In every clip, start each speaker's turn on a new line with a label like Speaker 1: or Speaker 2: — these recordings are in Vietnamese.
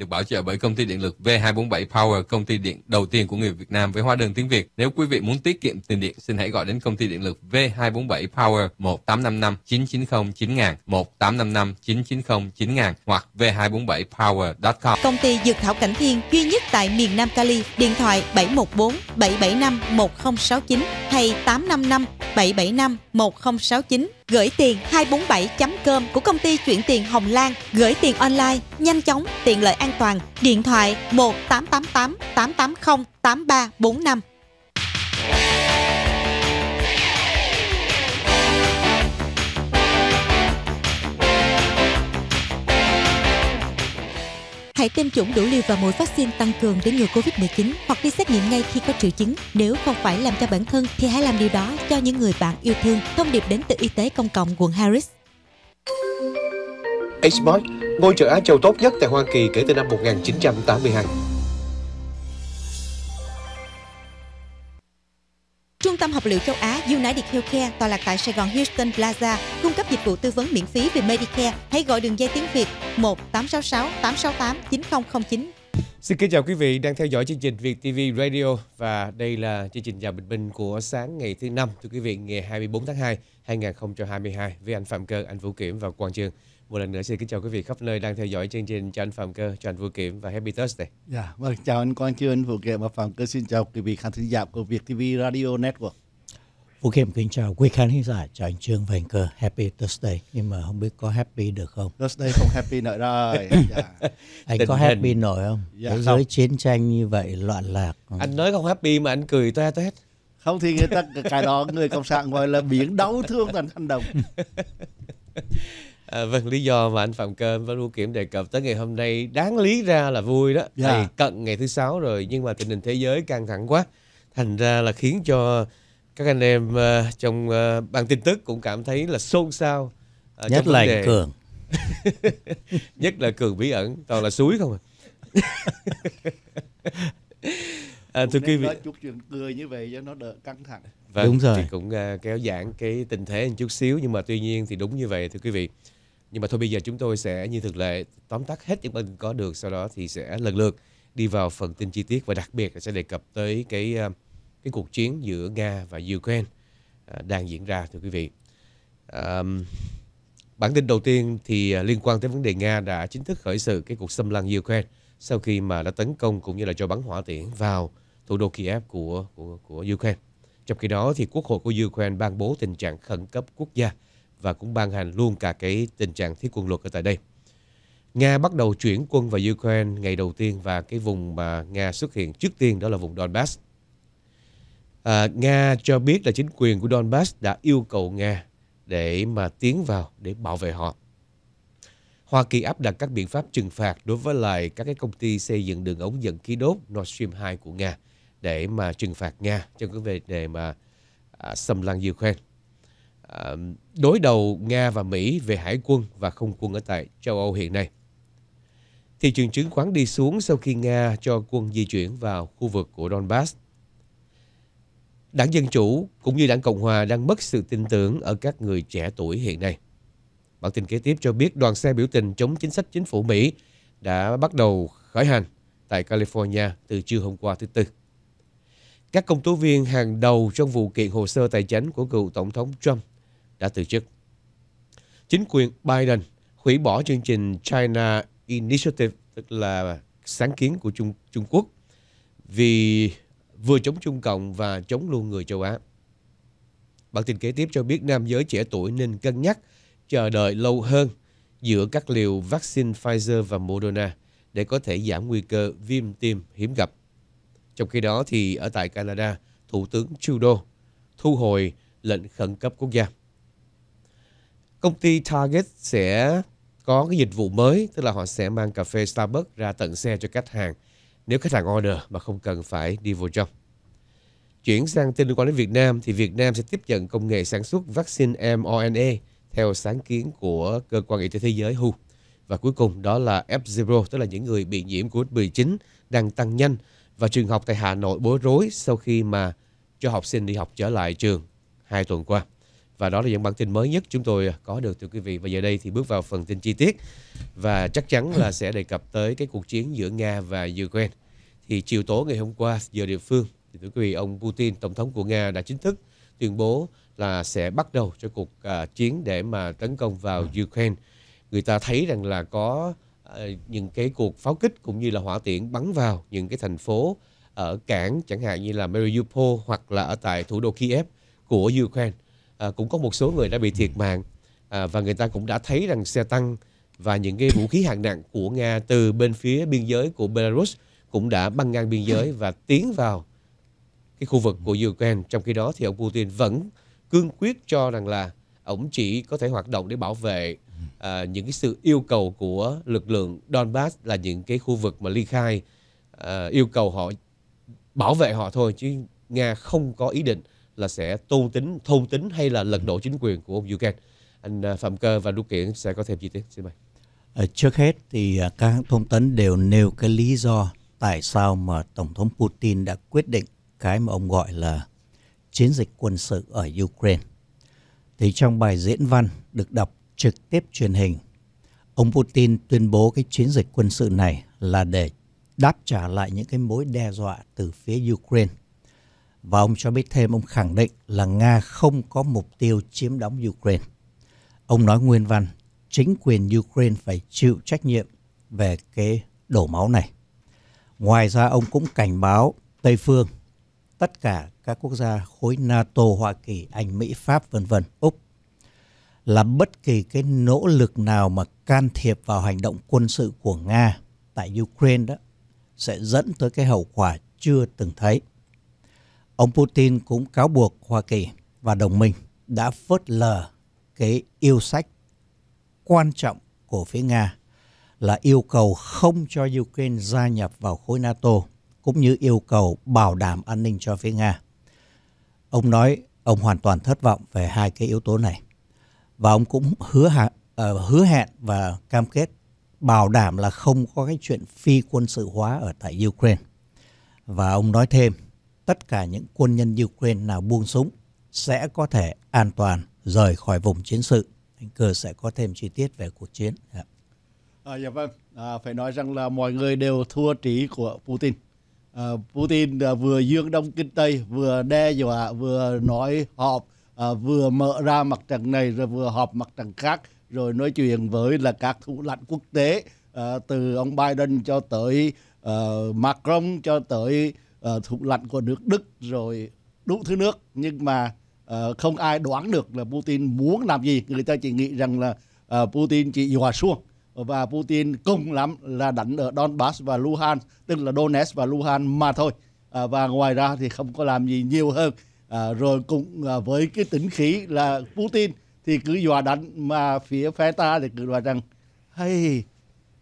Speaker 1: được bảo trợ bởi công ty điện lực V247 Power, công ty điện đầu tiên của người Việt Nam với hóa đơn tiếng Việt. Nếu quý vị muốn tiết kiệm tiền điện, xin hãy gọi đến công ty điện lực V247 Power 1855 990 9000 1855 990 9000 hoặc v247power.com. Công ty Dược
Speaker 2: thảo Cảnh Thiên duy nhất tại miền Nam Cali, điện thoại 714 775 1069 hay 855 775 1069 gửi tiền 247.com của công ty chuyển tiền Hồng Lan, gửi tiền online, nhanh chóng, tiện lợi an toàn. Điện thoại 1888 880 8345. Hãy tiêm chủng đủ liều và mũi vaccine tăng cường để ngừa Covid-19 hoặc đi xét nghiệm ngay khi có triệu chứng. Nếu không phải làm cho bản thân thì hãy làm điều đó cho những người bạn yêu thương. Thông điệp đến từ Y tế Công cộng quận Harris.
Speaker 1: Xbox, ngôi chợ Á Châu tốt nhất tại Hoa Kỳ kể từ năm 1982.
Speaker 2: tâm Học liệu Châu Á United Healthcare tòa lạc tại Sài Gòn Houston Plaza cung cấp dịch vụ tư vấn miễn phí về Medicare. Hãy gọi đường dây tiếng Việt 1 866 868 9009.
Speaker 1: Xin kính chào quý vị đang theo dõi chương trình Việt TV Radio và đây là chương trình chào bình minh của sáng ngày thứ năm thưa quý vị ngày 24 tháng 2 2022 với anh Phạm Cơ, anh Vũ Kiểm và Quang Trường. Một lần nữa xin kính chào quý vị khắp nơi đang theo dõi chương trình cho anh Phạm Cơ, cho anh Vũ Kiểm và Happy Thursday.
Speaker 3: Dạ, yeah, vâng, chào anh Quang Chưa, anh Vũ Kiểm và Phạm Cơ xin chào quý vị khán thính giả của Việt TV Radio Network.
Speaker 4: Vũ Kiểm kính chào quý khán thính giả, chào anh Trương và anh Cơ, Happy Thursday. Nhưng mà không biết có happy được không? Thursday không happy nữa rồi. Yeah. Dạ. anh Tình có happy hình. nổi không? Dạ, Thế giới chiến tranh như vậy, loạn lạc. Anh
Speaker 3: nói không happy mà anh cười toe toét không thì người ta cái đó người cộng sản gọi là biển đấu thương toàn hành động À,
Speaker 1: vâng lý do mà anh Phạm Cơm và Bưu Kiểm đề cập tới ngày hôm nay đáng lý ra là vui đó yeah. Dạ. ngày cận ngày thứ sáu rồi nhưng mà tình hình thế giới căng thẳng quá thành ra là khiến cho các anh em uh, trong uh, à, ban tin tức cũng cảm thấy là xôn xao uh, nhất là đề... cường nhất là cường bí ẩn toàn là suối không à à, thưa quý vị
Speaker 3: chút chuyện cười như vậy cho nó đỡ căng thẳng vâng, đúng rồi
Speaker 1: thì cũng uh, kéo giãn cái tình thế một chút xíu nhưng mà tuy nhiên thì đúng như vậy thưa quý vị nhưng mà thôi bây giờ chúng tôi sẽ như thường lệ tóm tắt hết những bên có được sau đó thì sẽ lần lượt đi vào phần tin chi tiết và đặc biệt sẽ đề cập tới cái ờ, cái cuộc chiến giữa nga và ukraine ờ, đang diễn ra thưa quý vị à, bản tin đầu tiên thì ờ, liên quan tới vấn đề nga đã chính thức khởi sự cái cuộc xâm lăng ukraine sau khi mà đã tấn công cũng như là cho bắn hỏa tiễn vào thủ đô kiev của của của ukraine trong khi đó thì quốc hội của ukraine ban bố tình trạng khẩn cấp quốc gia và cũng ban hành luôn cả cái tình trạng thiết quân luật ở tại đây. Nga bắt đầu chuyển quân vào Ukraine ngày đầu tiên và cái vùng mà Nga xuất hiện trước tiên đó là vùng Donbass. À, Nga cho biết là chính quyền của Donbass đã yêu cầu Nga để mà tiến vào để bảo vệ họ. Hoa Kỳ áp đặt các biện pháp trừng phạt đối với lại các cái công ty xây dựng đường ống dẫn khí đốt Nord Stream 2 của Nga để mà trừng phạt Nga trong cái vấn đề mà à, xâm lăng Ukraine đối đầu Nga và Mỹ về hải quân và không quân ở tại châu Âu hiện nay. Thị trường chứng khoán đi xuống sau khi Nga cho quân di chuyển vào khu vực của Donbass. Đảng Dân Chủ cũng như đảng Cộng Hòa đang mất sự tin tưởng ở các người trẻ tuổi hiện nay. Bản tin kế tiếp cho biết đoàn xe biểu tình chống chính sách chính phủ Mỹ đã bắt đầu khởi hành tại California từ trưa hôm qua thứ Tư. Các công tố viên hàng đầu trong vụ kiện hồ sơ tài chính của cựu Tổng thống Trump đã từ chức. Chính quyền Biden hủy bỏ chương trình China Initiative, tức là sáng kiến của Trung, Trung Quốc, vì vừa chống Trung Cộng và chống luôn người châu Á. Bản tin kế tiếp cho biết nam giới trẻ tuổi nên cân nhắc chờ đợi lâu hơn giữa các liều vaccine Pfizer và Moderna để có thể giảm nguy cơ viêm tim hiếm gặp. Trong khi đó thì ở tại Canada, Thủ tướng Trudeau thu hồi lệnh khẩn cấp quốc gia công ty Target sẽ có cái dịch vụ mới tức là họ sẽ mang cà phê Starbucks ra tận xe cho khách hàng nếu khách hàng order mà không cần phải đi vô trong. Chuyển sang tin liên quan đến Việt Nam thì Việt Nam sẽ tiếp nhận công nghệ sản xuất vaccine mRNA theo sáng kiến của cơ quan y tế thế giới WHO. Và cuối cùng đó là F0, tức là những người bị nhiễm COVID-19 đang tăng nhanh và trường học tại Hà Nội bối rối sau khi mà cho học sinh đi học trở lại trường hai tuần qua và đó là những bản tin mới nhất chúng tôi à, có được từ quý vị và giờ đây thì bước vào phần tin chi tiết và chắc chắn là sẽ đề cập tới cái cuộc chiến giữa Nga và Ukraine thì chiều tối ngày hôm qua giờ địa phương thì thưa quý vị ông Putin tổng thống của Nga đã chính thức tuyên bố là sẽ bắt đầu cho cuộc uh, chiến để mà tấn công vào Ukraine người ta thấy rằng là có uh, những cái cuộc pháo kích cũng như là hỏa tiễn bắn vào những cái thành phố ở cảng chẳng hạn như là Mariupol hoặc là ở tại thủ đô Kiev của Ukraine à, cũng có một số người đã bị thiệt mạng à, và người ta cũng đã thấy rằng xe tăng và những cái vũ khí hạng nặng của Nga từ bên phía biên giới của Belarus cũng đã băng ngang biên giới và tiến vào cái khu vực của Ukraine. Trong khi đó thì ông Putin vẫn cương quyết cho rằng là ông chỉ có thể hoạt động để bảo vệ à, những cái sự yêu cầu của lực lượng Donbass là những cái khu vực mà ly khai à, yêu cầu họ bảo vệ họ thôi chứ Nga không có ý định là sẽ tu tính thôn tính hay là lật đổ chính quyền của ông Duque anh à, Phạm Cơ và Đu Kiện sẽ có thêm chi tiết xin mời
Speaker 4: ờ, trước hết thì à, các thông tấn đều nêu cái lý do tại sao mà tổng thống Putin đã quyết định cái mà ông gọi là chiến dịch quân sự ở Ukraine thì trong bài diễn văn được đọc trực tiếp truyền hình ông Putin tuyên bố cái chiến dịch quân sự này là để đáp trả lại những cái mối đe dọa từ phía Ukraine và ông cho biết thêm, ông khẳng định là Nga không có mục tiêu chiếm đóng Ukraine. Ông nói nguyên văn, chính quyền Ukraine phải chịu trách nhiệm về cái đổ máu này. Ngoài ra ông cũng cảnh báo Tây phương, tất cả các quốc gia khối NATO, Hoa Kỳ, Anh, Mỹ, Pháp, vân vân, Úc là bất kỳ cái nỗ lực nào mà can thiệp vào hành động quân sự của Nga tại Ukraine đó sẽ dẫn tới cái hậu quả chưa từng thấy. Ông Putin cũng cáo buộc Hoa Kỳ và đồng minh đã phớt lờ cái yêu sách quan trọng của phía Nga là yêu cầu không cho Ukraine gia nhập vào khối NATO cũng như yêu cầu bảo đảm an ninh cho phía Nga. Ông nói ông hoàn toàn thất vọng về hai cái yếu tố này và ông cũng hứa hạ, uh, hứa hẹn và cam kết bảo đảm là không có cái chuyện phi quân sự hóa ở tại Ukraine. Và ông nói thêm tất cả những quân nhân Ukraine nào buông súng sẽ có thể an toàn rời khỏi vùng chiến sự. Anh Cơ sẽ có thêm chi tiết về cuộc chiến. Dạ.
Speaker 3: À, dạ vâng, à, phải nói rằng là mọi người đều thua trí của Putin. À, Putin à, vừa dương đông kinh tây, vừa đe dọa, vừa nói họp, à, vừa mở ra mặt trận này rồi vừa họp mặt trận khác, rồi nói chuyện với là các thủ lãnh quốc tế à, từ ông Biden cho tới à, Macron cho tới uh, ờ, thụ lạnh của nước Đức rồi đủ thứ nước nhưng mà uh, không ai đoán được là Putin muốn làm gì người ta chỉ nghĩ rằng là uh, Putin chỉ dọa xuông và Putin cùng lắm là đánh ở Donbass và Luhansk tức là Donetsk và Luhansk mà thôi à, và ngoài ra thì không có làm gì nhiều hơn à, rồi cũng à, với cái tính khí là Putin thì cứ dọa đánh mà phía phe ta thì cứ nói rằng hay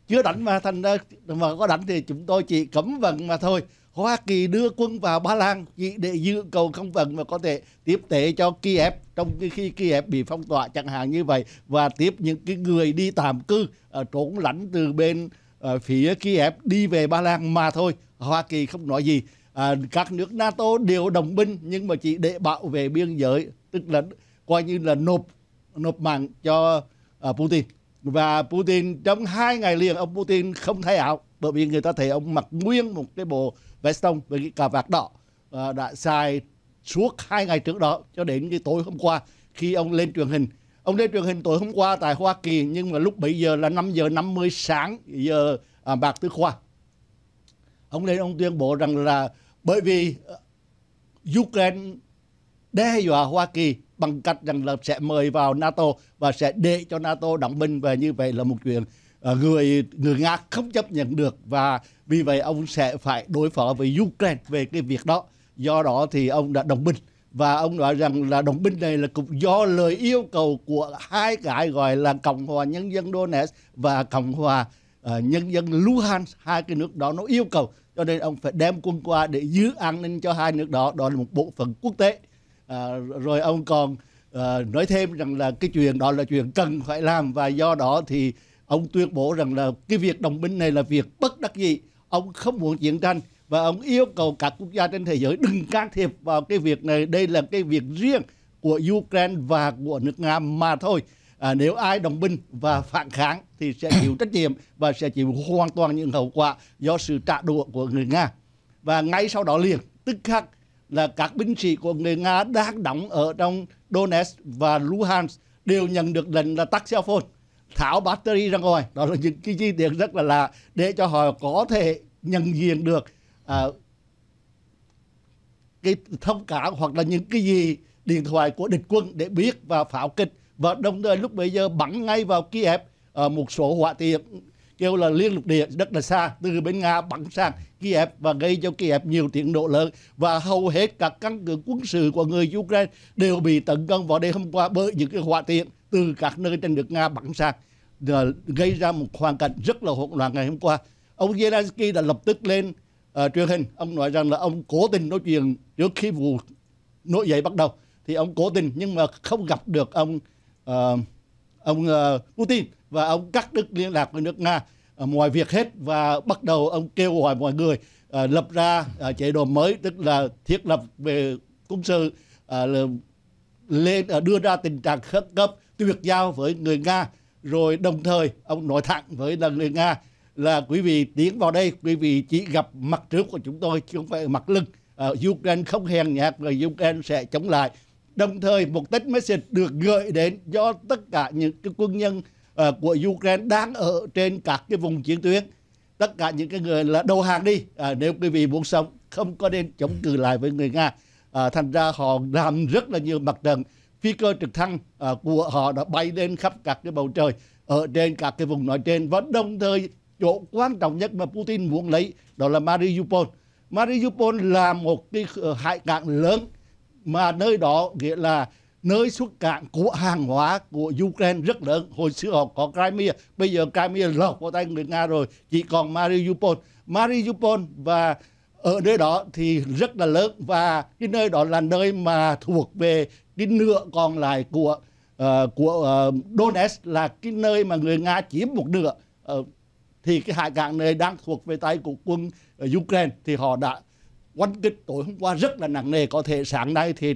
Speaker 3: chưa đánh mà thành ra mà có đánh thì chúng tôi chỉ cấm vận mà thôi Hoa Kỳ đưa quân vào Ba Lan để dự cầu không vận và có thể tiếp tế cho Kiev trong khi Kiev bị phong tỏa chẳng hạn như vậy và tiếp những cái người đi tạm cư ở trốn lánh từ bên ở ờ, phía Kiev đi về Ba Lan mà thôi. Hoa Kỳ không nói gì. À, các nước NATO đều đồng binh nhưng mà chỉ để bảo vệ biên giới tức là coi như là nộp nộp mạng cho uh, Putin và Putin trong hai ngày liền ông Putin không thay áo bởi vì người ta thấy ông mặc nguyên một cái bộ Veston về cái cà vạt đỏ à, đã xài suốt hai ngày trước đó cho đến cái tối hôm qua khi ông lên truyền hình ông lên truyền hình tối hôm qua tại Hoa Kỳ nhưng mà lúc 7 giờ là 5 giờ 50 sáng giờ à, bạc tư khoa ông lên ông tuyên bố rằng là bởi vì ờ, Ukraine đe dọa Hoa Kỳ bằng cách rằng là sẽ mời vào NATO và sẽ để cho NATO đóng binh và như vậy là một chuyện Ờ, người người Nga không chấp nhận được và vì vậy ông sẽ phải đối phó với Ukraine về cái việc đó do đó thì ông đã đồng minh và ông nói rằng là đồng minh này là cũng do lời yêu cầu của hai cái gọi là Cộng hòa Nhân dân Donetsk và Cộng hòa uh, Nhân dân Luhansk hai cái nước đó nó yêu cầu cho nên ông phải đem quân qua để giữ an ninh cho hai nước đó đó là một bộ phận quốc tế à, rồi ông còn uh, nói thêm rằng là cái chuyện đó là chuyện cần phải làm và do đó thì ông tuyên bố rằng là cái việc đồng minh này là việc bất đắc dĩ ông không muốn chiến tranh và ông yêu cầu các quốc gia trên thế giới đừng can thiệp vào cái việc này đây là cái việc riêng của Ukraine và của nước Nga mà thôi à, nếu ai đồng binh và phản kháng thì sẽ chịu trách nhiệm và sẽ chịu hoàn toàn những hậu quả do sự trả đũa của người Nga và ngay sau đó liền tức khắc là các binh sĩ của người Nga đang đóng ở trong Donetsk và Luhansk đều nhận được lệnh là tắt cell phone tháo battery ra ngoài đó là những cái chi tiết rất là lạ để cho họ có thể nhận diện được à, cái thông cảm hoặc là những cái gì điện thoại của địch quân để biết và pháo kích và đồng thời lúc bây giờ bắn ngay vào Kiev ở à, một số họa tiệc kêu là liên lục địa rất là xa từ bên Nga bắn sang Kiev và gây cho Kiev nhiều tiếng độ lớn và hầu hết các căn cứ quân sự của người Ukraine đều bị tấn công vào đêm hôm qua bởi những cái họa tiện từ các nơi trên nước Nga bắn sang gây ra một hoàn cảnh rất là hỗn loạn ngày hôm qua. Ông Zelensky đã lập tức lên uh, truyền hình, ông nói rằng là ông cố tình nói chuyện trước khi vụ nổi dậy bắt đầu thì ông cố tình nhưng mà không gặp được ông uh, ông uh, Putin và ông cắt đứt liên lạc với nước Nga uh, mọi việc hết và bắt đầu ông kêu gọi mọi người uh, lập ra uh, chế độ mới tức là thiết lập về quân sự uh, lên uh, đưa ra tình trạng khẩn cấp tuyệt giao với người Nga rồi đồng thời ông nói thẳng với là người Nga là quý vị tiến vào đây quý vị chỉ gặp mặt trước của chúng tôi chứ không phải mặt lưng à, Ukraine không hèn nhát và Ukraine sẽ chống lại đồng thời một text message được gửi đến do tất cả những cái quân nhân uh, của Ukraine đang ở trên các cái vùng chiến tuyến tất cả những cái người là đầu hàng đi à, nếu quý vị muốn sống không có nên chống cự lại với người Nga à, thành ra họ làm rất là nhiều mặt trận phi cơ trực thăng à, của họ đã bay lên khắp các cái bầu trời ở trên các cái vùng nói trên và đồng thời chỗ quan trọng nhất mà Putin muốn lấy đó là Mariupol. Mariupol là một cái ờ, hải cảng lớn mà nơi đó nghĩa là nơi xuất cảng của hàng hóa của Ukraine rất lớn. Hồi xưa họ có Crimea, bây giờ Crimea lọt vào tay người Nga rồi, chỉ còn Mariupol. Mariupol và ở nơi đó thì rất là lớn và cái nơi đó là nơi mà thuộc về cái nửa còn lại của uh, của uh, Donetsk là cái nơi mà người Nga chiếm một nửa uh, ờ, thì cái hải cảng này đang thuộc về tay của quân Ukraine thì họ đã quanh kích tối hôm qua rất là nặng nề có thể sáng nay thì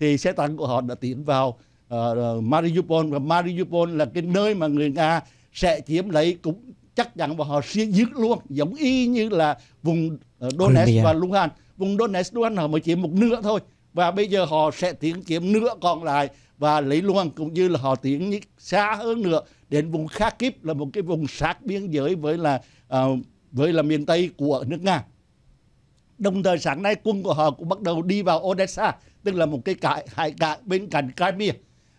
Speaker 3: thì xe tăng của họ đã tiến vào uh, Mariupol và Mariupol là cái nơi mà người Nga sẽ chiếm lấy cũng chắc chắn và họ sẽ dứt luôn giống y như là vùng Donetsk Crimea. và Luhansk vùng Donetsk Luhansk họ mới chiếm một nửa thôi và bây giờ họ sẽ tiến kiếm nữa còn lại và lấy luôn cũng như là họ tiến xa hơn nữa đến vùng Kharkiv là một cái vùng sát biên giới với là uh, với là miền Tây của nước Nga. Đồng thời sáng nay quân của họ cũng bắt đầu đi vào Odessa, tức là một cái cải, hải cảng bên cạnh Crimea.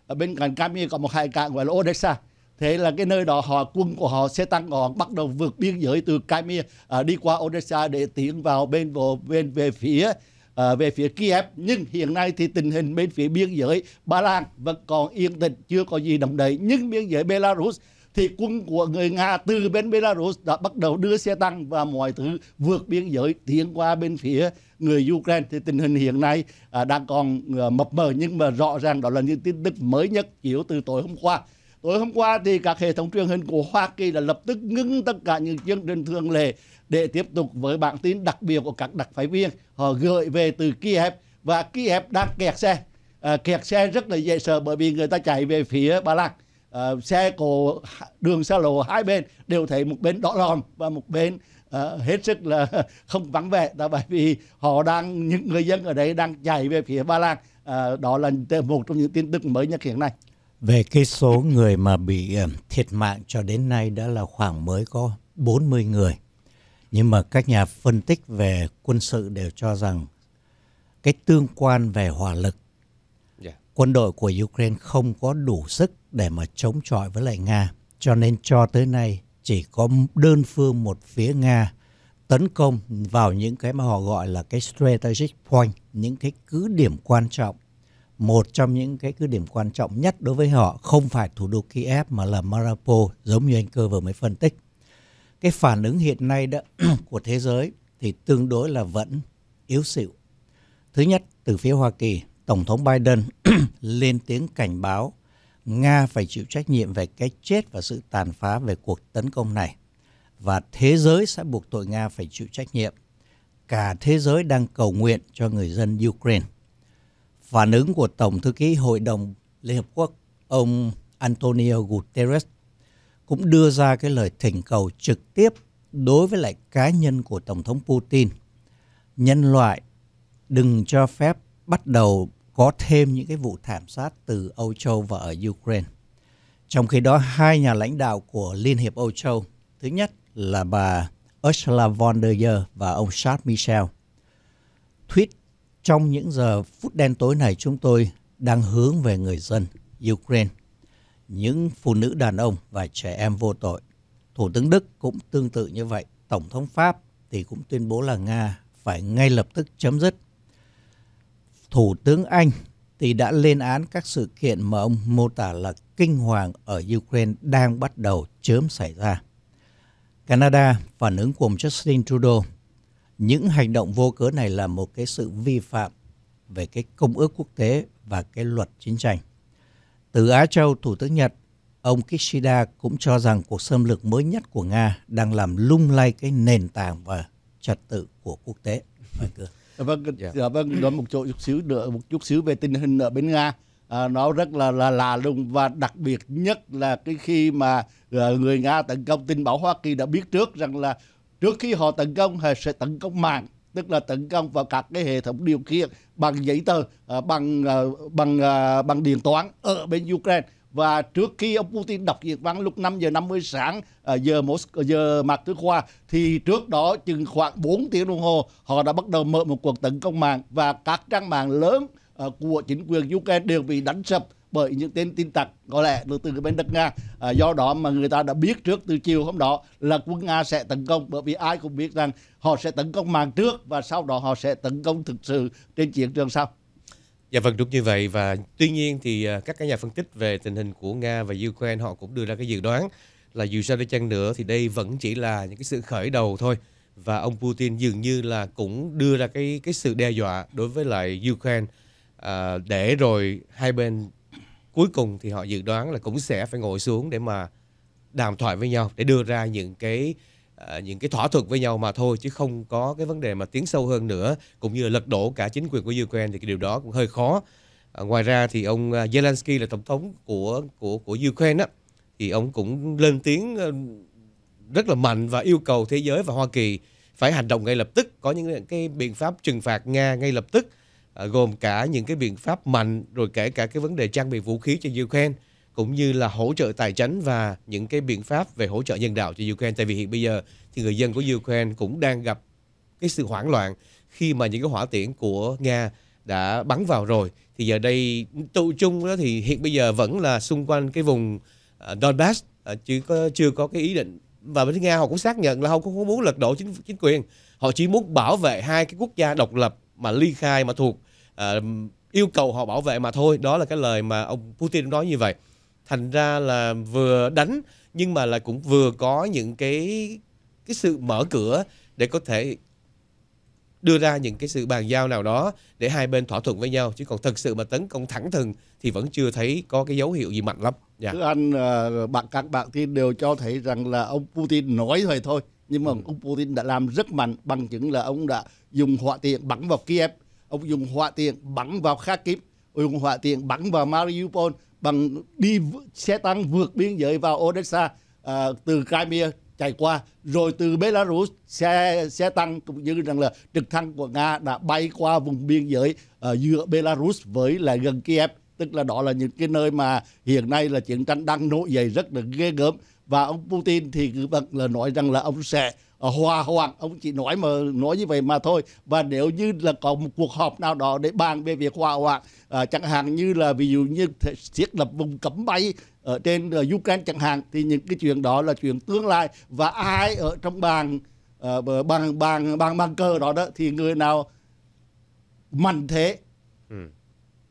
Speaker 3: Ở bên cạnh Crimea có một hải cảng gọi là Odessa. Thế là cái nơi đó họ quân của họ sẽ tăng họ bắt đầu vượt biên giới từ Crimea à, đi qua Odessa để tiến vào bên vô bên về phía à, về phía Kiev nhưng hiện nay thì tình hình bên phía biên giới Ba Lan vẫn còn yên tĩnh chưa có gì động đậy nhưng biên giới Belarus thì quân của người Nga từ bên Belarus đã bắt đầu đưa xe tăng và mọi thứ vượt biên giới tiến qua bên phía người Ukraine thì tình hình hiện nay à, đang còn à, mập mờ nhưng mà rõ ràng đó là những tin tức mới nhất chiếu từ tối hôm qua Tối hôm qua thì các hệ thống truyền hình của Hoa Kỳ đã lập tức ngưng tất cả những chương trình thường lệ để tiếp tục với bản tin đặc biệt của các đặc phái viên họ gửi về từ Kiev và Kiev đang kẹt xe à, kẹt xe rất là dễ sợ bởi vì người ta chạy về phía Ba Lan à, xe của đường xa lộ hai bên đều thấy một bên đỏ lòm và một bên à, hết sức là không vắng vẻ là bởi vì họ đang những người dân ở đây đang chạy về phía Ba Lan à, đó là một trong những tin tức mới nhất hiện nay
Speaker 4: về cái số người mà bị à, thiệt mạng cho đến nay đã là khoảng mới có 40 người nhưng mà các nhà phân tích về quân sự đều cho rằng cái tương quan về hỏa lực yeah. Dạ. quân đội của Ukraine không có đủ sức để mà chống chọi với lại Nga cho nên cho tới nay chỉ có đơn phương một phía Nga tấn công vào những cái mà họ gọi là cái strategic point những cái cứ điểm quan trọng một trong những cái cứ điểm quan trọng nhất đối với họ không phải thủ đô Kiev mà là Mariupol giống như anh cơ vừa mới phân tích cái phản ứng hiện nay đó của thế giới thì tương đối là vẫn yếu xịu. Thứ nhất, từ phía Hoa Kỳ, Tổng thống Biden lên tiếng cảnh báo Nga phải chịu trách nhiệm về cái chết và sự tàn phá về cuộc tấn công này. Và thế giới sẽ buộc tội Nga phải chịu trách nhiệm. Cả thế giới đang cầu nguyện cho người dân Ukraine. Phản ứng của Tổng thư ký Hội đồng Liên Hợp Quốc, ông Antonio Guterres cũng đưa ra cái lời thỉnh cầu trực tiếp đối với lại cá nhân của Tổng thống Putin. Nhân loại đừng cho phép bắt đầu có thêm những cái vụ thảm sát từ Âu Châu và ở Ukraine. Trong khi đó, hai nhà lãnh đạo của Liên hiệp Âu Châu, thứ nhất là bà Ursula von der Leyen và ông Charles Michel, tweet trong những giờ phút đen tối này chúng tôi đang hướng về người dân Ukraine những phụ nữ đàn ông và trẻ em vô tội. Thủ tướng Đức cũng tương tự như vậy. Tổng thống Pháp thì cũng tuyên bố là Nga phải ngay lập tức chấm dứt. Thủ tướng Anh thì đã lên án các sự kiện mà ông mô tả là kinh hoàng ở Ukraine đang bắt đầu chớm xảy ra. Canada phản ứng cùng Justin Trudeau. Những hành động vô cớ này là một cái sự vi phạm về cái công ước quốc tế và cái luật chiến tranh. Từ Á Châu, Thủ tướng Nhật, ông Kishida cũng cho rằng cuộc xâm lược mới nhất của Nga đang làm lung lay cái nền tảng và trật tự của quốc tế. vâng, yeah.
Speaker 3: dạ, vâng, dạ. dạ nói vâng, một chỗ chút xíu nữa, một chút xíu về tình hình ở bên Nga. À, nó rất là là lạ lùng và đặc biệt nhất là cái khi mà à, người Nga tấn công tin báo Hoa Kỳ đã biết trước rằng là trước khi họ tấn công họ sẽ tấn công mạng tức là tấn công vào các cái hệ thống điều khiển bằng giấy tờ ờ, bằng ờ, bằng ờ, bằng điện toán ở bên Ukraine và trước khi ông Putin đọc diễn văn lúc 5 giờ 50 sáng giờ Moscow giờ mặt thứ Moscow thì trước đó chừng khoảng 4 tiếng đồng hồ họ đã bắt đầu mở một cuộc tấn công mạng và các trang mạng lớn của chính quyền Ukraine đều bị đánh sập bởi những tên tin tặc có lẽ được từ bên đất Nga. À, do đó mà người ta đã biết trước từ chiều hôm đó là quân Nga sẽ tấn công bởi vì ai cũng biết rằng họ sẽ tấn công màn trước và sau đó họ sẽ tấn công thực sự trên chiến trường sau.
Speaker 1: Dạ vâng đúng như vậy và tuy nhiên thì à, các cái nhà phân tích về tình hình của Nga và Ukraine họ cũng đưa ra cái dự đoán là dù sao đi chăng nữa thì đây vẫn chỉ là những cái sự khởi đầu thôi và ông Putin dường như là cũng đưa ra cái cái sự đe dọa đối với lại Ukraine à, để rồi hai bên cuối cùng thì họ dự đoán là cũng sẽ phải ngồi xuống để mà đàm thoại với nhau để đưa ra những cái uh, những cái thỏa thuận với nhau mà thôi chứ không có cái vấn đề mà tiến sâu hơn nữa cũng như là lật đổ cả chính quyền của Ukraine thì cái điều đó cũng hơi khó. À, ngoài ra thì ông ờ, Zelensky là tổng thống của của của Ukraine á thì ông cũng lên tiếng rất là mạnh và yêu cầu thế giới và Hoa Kỳ phải hành động ngay lập tức có những cái biện pháp trừng phạt Nga ngay lập tức À, gồm cả những cái biện pháp mạnh rồi kể cả cái vấn đề trang bị vũ khí cho Ukraine cũng như là hỗ trợ tài chính và những cái biện pháp về hỗ trợ nhân đạo cho Ukraine tại vì hiện bây giờ thì người dân của Ukraine cũng đang gặp cái sự hoảng loạn khi mà những cái hỏa tiễn của Nga đã bắn vào rồi thì giờ đây tụ chung đó thì hiện bây giờ vẫn là xung quanh cái vùng à, Donbass à, chứ có chưa có cái ý định và bên Nga họ cũng xác nhận là họ không muốn lật đổ chính chính quyền họ chỉ muốn bảo vệ hai cái quốc gia độc lập mà ly khai mà thuộc uh, yêu cầu họ bảo vệ mà thôi đó là cái lời mà ông Putin nói như vậy thành ra là vừa đánh nhưng mà là cũng vừa có những cái cái sự mở cửa để có thể đưa ra những cái sự bàn giao nào đó để hai bên thỏa thuận với nhau chứ còn thực sự mà tấn công thẳng thừng thì vẫn chưa thấy có cái dấu hiệu gì mạnh lắm. Yeah. Dạ. Thưa
Speaker 3: anh, ờ, bạn các bạn thì đều cho thấy rằng là ông Putin nói vậy thôi nhưng mà ừ. ông Putin đã làm rất mạnh bằng chứng là ông đã dùng hỏa tiện bắn vào Kiev ông dùng hỏa tiện bắn vào Kharkiv ông dùng hỏa tiện bắn vào Mariupol bằng đi xe tăng vượt biên giới vào Odessa à, từ Crimea chạy qua rồi từ Belarus xe xe tăng cũng như rằng là trực thăng của Nga đã bay qua vùng biên giới uh, giữa Belarus với lại gần Kiev tức là đó là những cái nơi mà hiện nay là chiến tranh đang nổi dậy rất là ghê gớm và ông Putin thì cứ bằng là nói rằng là ông sẽ Ờ, hòa hoãn ông chỉ nói mà nói như vậy mà thôi và nếu như là có một cuộc họp nào đó để bàn về việc hòa hoãn à, ờ, chẳng hạn như là ví dụ như thiết lập vùng cấm bay ở trên uh, Ukraine chẳng hạn thì những cái chuyện đó là chuyện tương lai và ai ở trong bàn uh, bàn bàn bàn bàn cờ đó đó thì người nào mạnh thế ừ.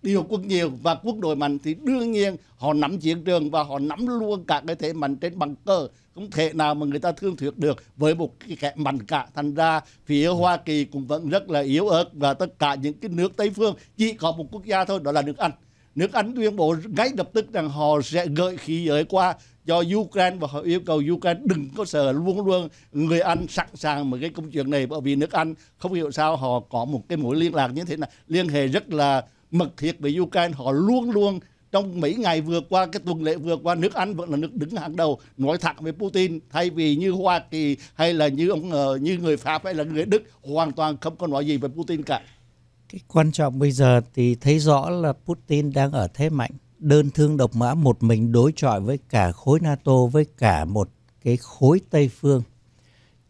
Speaker 3: điều quân nhiều và quốc đội mạnh thì đương nhiên họ nắm chiến trường và họ nắm luôn cả cái thế mạnh trên bàn cờ không thể nào mà người ta thương thuyết được với một cái kẻ mạnh cả thành ra phía ừ. Hoa Kỳ cũng vẫn rất là yếu ớt và tất cả những cái nước Tây phương chỉ có một quốc gia thôi đó là nước Anh nước Anh tuyên bộ ngay lập tức rằng họ sẽ gợi khí giới qua cho Ukraine và họ yêu cầu Ukraine đừng có sợ luôn luôn người Anh sẵn sàng một cái công chuyện này bởi vì nước Anh không hiểu sao họ có một cái mối liên lạc như thế này liên hệ rất là mật thiết với Ukraine họ luôn luôn trong mấy ngày vừa qua cái tuần lễ vừa qua nước Anh vẫn là nước đứng hàng đầu nói thẳng với Putin thay vì như Hoa Kỳ hay là như ông ờ, như người Pháp hay là người Đức hoàn toàn không có nói gì về Putin cả.
Speaker 4: Cái quan trọng bây giờ thì thấy rõ là Putin đang ở thế mạnh đơn thương độc mã một mình đối chọi với cả khối NATO với cả một cái khối Tây phương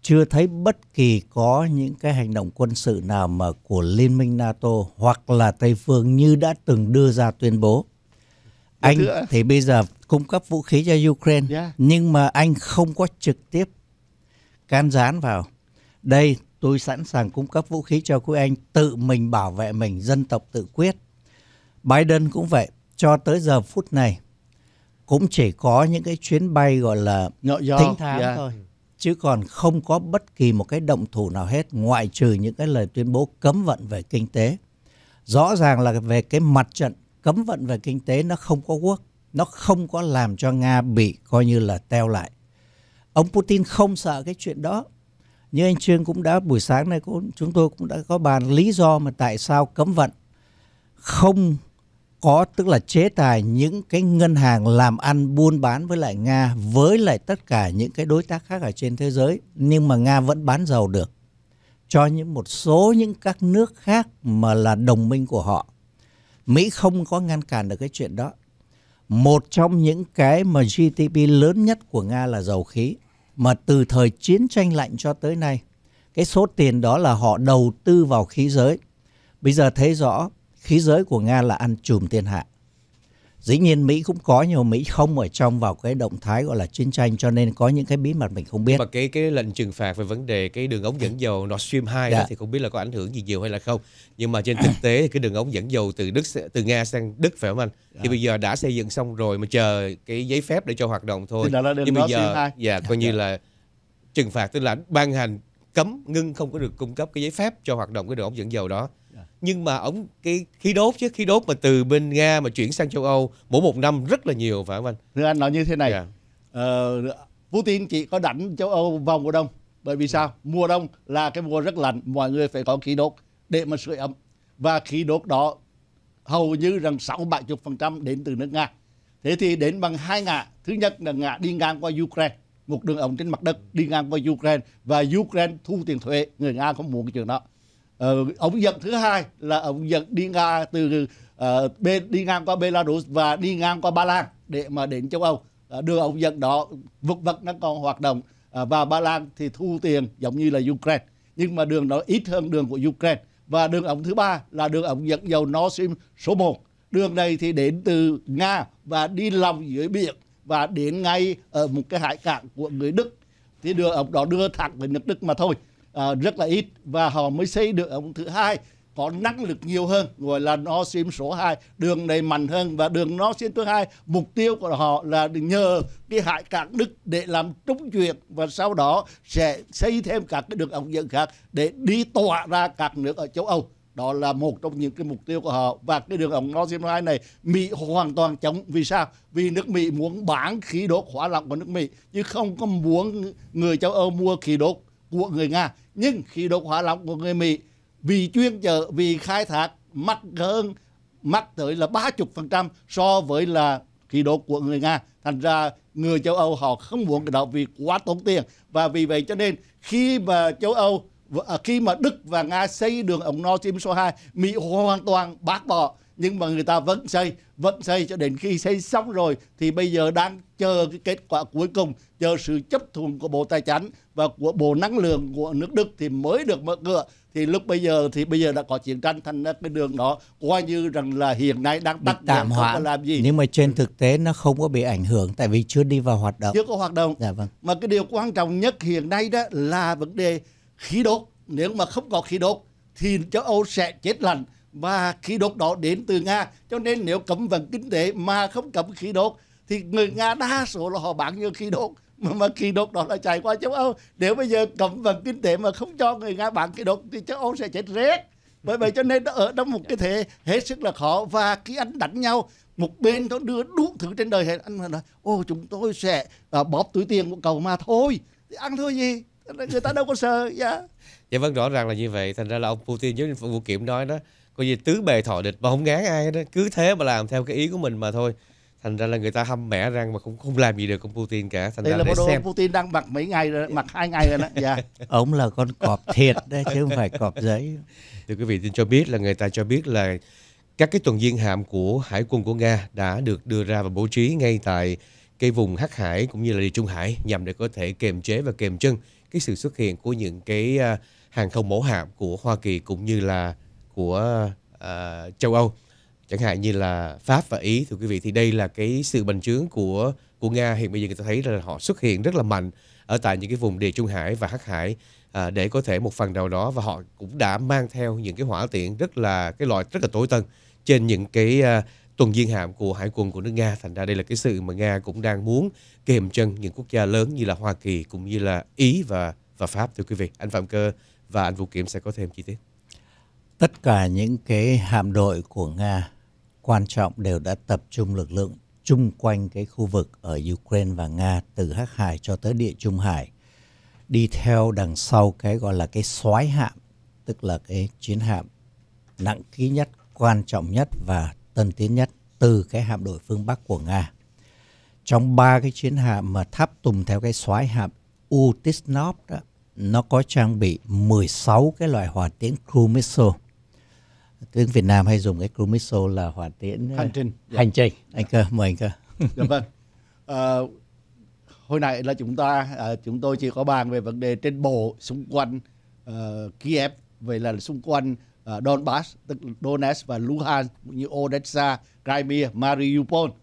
Speaker 4: chưa thấy bất kỳ có những cái hành động quân sự nào mà của Liên minh NATO hoặc là Tây phương như đã từng đưa ra tuyên bố. Anh thưa. thì bây giờ cung cấp vũ khí cho Ukraine yeah. Dạ. nhưng mà anh không có trực tiếp can gián vào. Đây tôi sẵn sàng cung cấp vũ khí cho quý anh tự mình bảo vệ mình dân tộc tự quyết. Biden cũng vậy cho tới giờ phút này cũng chỉ có những cái chuyến bay gọi là thinh thám yeah. Dạ. thôi chứ còn không có bất kỳ một cái động thủ nào hết ngoại trừ những cái lời tuyên bố cấm vận về kinh tế rõ ràng là về cái mặt trận cấm vận về kinh tế nó không có quốc nó không có làm cho nga bị coi như là teo lại ông putin không sợ cái chuyện đó như anh trương cũng đã buổi sáng nay cũng chúng tôi cũng đã có bàn lý do mà tại sao cấm vận không có tức là chế tài những cái ngân hàng làm ăn buôn bán với lại nga với lại tất cả những cái đối tác khác ở trên thế giới nhưng mà nga vẫn bán dầu được cho những một số những các nước khác mà là đồng minh của họ Mỹ không có ngăn cản được cái chuyện đó. Một trong những cái mà GDP lớn nhất của Nga là dầu khí. Mà từ thời chiến tranh lạnh cho tới nay, cái số tiền đó là họ đầu tư vào khí giới. Bây giờ thấy rõ khí giới của Nga là ăn chùm tiền hạ dĩ nhiên Mỹ cũng có nhưng mà Mỹ không ở trong vào cái động thái gọi là chiến tranh cho nên có những cái bí mật mình không biết và
Speaker 1: cái cái lệnh trừng phạt về vấn đề cái đường ống dẫn dầu Nord Stream 2 dạ. đó thì không biết là có ảnh hưởng gì nhiều hay là không nhưng mà trên thực tế thì cái đường ống dẫn dầu từ Đức từ Nga sang Đức phải không anh dạ. thì bây giờ đã xây dựng xong rồi mà chờ cái giấy phép để cho hoạt động thôi nhưng bây giờ dạ coi dạ. như là trừng phạt tức là ban hành cấm ngưng không có được cung cấp cái giấy phép cho hoạt động cái đường ống dẫn dầu đó nhưng mà ống cái khí đốt chứ khí đốt mà từ bên nga mà chuyển sang châu
Speaker 3: âu mỗi một năm rất là nhiều phải không anh thưa anh nói như thế này yeah. Dạ. ờ, putin chỉ có đánh châu âu vào mùa đông bởi vì sao mùa đông là cái mùa rất lạnh mọi người phải có khí đốt để mà sưởi ấm và khí đốt đó hầu như rằng sáu bảy chục phần trăm đến từ nước nga thế thì đến bằng hai ngã thứ nhất là ngã đi ngang qua ukraine một đường ống trên mặt đất đi ngang qua Ukraine và Ukraine thu tiền thuế người Nga không muốn cái chuyện đó uh, ông dẫn thứ hai là ông dẫn đi nga từ uh, ờ, bên đi ngang qua Belarus và đi ngang qua Ba Lan để mà đến châu Âu uh, đưa ông dẫn đó vực vật nó còn hoạt động uh, và Ba Lan thì thu tiền giống như là Ukraine nhưng mà đường đó ít hơn đường của Ukraine và đường ống thứ ba là đường ống dẫn dầu Nord Stream số 1 đường này thì đến từ Nga và đi lòng dưới biển và đến ngay ở một cái hải cảng của người Đức thì đường ống đó đưa thẳng về nước Đức mà thôi uh, rất là ít và họ mới xây được ông thứ hai có năng lực nhiều hơn gọi là nó sim số 2 đường này mạnh hơn và đường nó sim thứ hai mục tiêu của họ là nhờ cái hại cảng đức để làm trung chuyển và sau đó sẽ xây thêm các cái đường ống dẫn khác để đi tỏa ra các nước ở châu âu đó là một trong những cái mục tiêu của họ và cái đường ống Nord Stream 2 này Mỹ hoàn toàn chống vì sao vì nước Mỹ muốn bán khí đốt hóa lỏng của nước Mỹ chứ không có muốn người châu Âu mua khí đốt của người Nga nhưng khí đốt hóa lỏng của người Mỹ vì chuyên chở vì khai thác mắc hơn mắc tới là 30% so với là khí đốt của người Nga thành ra người châu Âu họ không muốn cái đó vì quá tốn tiền và vì vậy cho nên khi mà châu Âu à, khi mà Đức và Nga xây đường ống Nord Stream số 2 Mỹ hoàn toàn bác bỏ nhưng mà người ta vẫn xây vẫn xây cho đến khi xây xong rồi thì bây giờ đang chờ cái kết quả cuối cùng chờ sự chấp thuận của bộ tài chính và của bộ năng lượng của nước đức thì mới được mở cửa thì lúc bây giờ thì bây giờ đã có chiến tranh thành cái đường đó coi như rằng là hiện nay đang tắt tạm hoãn
Speaker 4: làm gì nhưng mà trên thực tế nó không có bị ảnh hưởng tại vì chưa đi vào hoạt động chưa có hoạt
Speaker 3: động dạ, vâng. mà cái điều quan trọng nhất hiện nay đó là vấn đề khí đốt nếu mà không có khí đốt thì châu Âu sẽ chết lạnh và khí đốt đó đến từ Nga cho nên nếu cấm vận kinh tế mà không cấm khí đốt thì người Nga đa số là họ bán nhiều khí đốt mà, mà khí đốt đó là chạy qua châu Âu nếu bây giờ cấm vận kinh tế mà không cho người Nga bán khí đốt thì châu Âu sẽ chết rét bởi vậy cho nên nó ở trong một cái thế hết sức là khó và khi anh đánh nhau một bên nó đưa đủ thứ trên đời hết anh nói ô chúng tôi sẽ à, bóp túi tiền của cầu mà thôi thì ăn thôi gì người ta đâu có sợ dạ yeah.
Speaker 1: dạ vâng rõ ràng là như vậy thành ra là ông Putin giống như vụ kiểm nói đó coi như tứ bề thọ địch mà không ngán ai đó cứ thế mà làm theo cái ý của mình mà thôi thành ra là người ta hâm mẻ răng mà cũng không làm gì được ông Putin cả thành Đây ra là để xem
Speaker 3: Putin đang mặc mấy ngày rồi mặc hai ngày rồi đó dạ
Speaker 4: ông là con cọp thiệt đấy chứ không phải cọp giấy
Speaker 1: thưa quý vị Xin cho biết là người ta cho biết là các cái tuần duyên hạm của hải quân của nga đã được đưa ra và bố trí ngay tại cái vùng hắc hải cũng như là địa trung hải nhằm để có thể kiềm chế và kiềm chân cái sự xuất hiện của những cái à, hàng không mẫu hạm của hoa kỳ cũng như là của uh, châu Âu chẳng hạn như là Pháp và Ý thưa quý vị thì đây là cái sự bành trướng của của Nga hiện bây giờ người ta thấy là họ xuất hiện rất là mạnh ở tại những cái vùng địa Trung Hải và Hắc Hải à, để có thể một phần nào đó và họ cũng đã mang theo những cái hỏa tiễn rất là cái loại rất là tối tân trên những cái à, tuần duyên hạm của hải quân của nước Nga thành ra đây là cái sự mà Nga cũng đang muốn kềm chân những quốc gia lớn như là Hoa Kỳ cũng như là Ý và và Pháp thưa quý vị anh Phạm Cơ và anh Vũ Kiểm sẽ có thêm chi tiết
Speaker 4: Tất cả những cái hạm đội của Nga quan trọng đều đã tập trung lực lượng chung quanh cái khu vực ở Ukraine và Nga từ Hắc Hải cho tới Địa Trung Hải đi theo đằng sau cái gọi là cái soái hạm tức là cái chiến hạm nặng ký nhất, quan trọng nhất và tân tiến nhất từ cái hạm đội phương Bắc của Nga. Trong ba cái chiến hạm mà tháp tùng theo cái soái hạm Utisnov đó, nó có trang bị 16 cái loại hỏa tiễn cruise missile tiếng Việt Nam hay dùng cái Crumiso là hỏa tiễn ờ, hành trình yeah. hành trình dạ. anh cơ mời anh cơ
Speaker 3: dạ vâng à, hồi nãy là chúng ta à, chúng tôi chỉ có bàn về vấn đề trên bộ xung quanh uh, Kiev về là xung quanh uh, Donbass tức Donetsk và Luhansk cũng như Odessa Crimea Mariupol uh,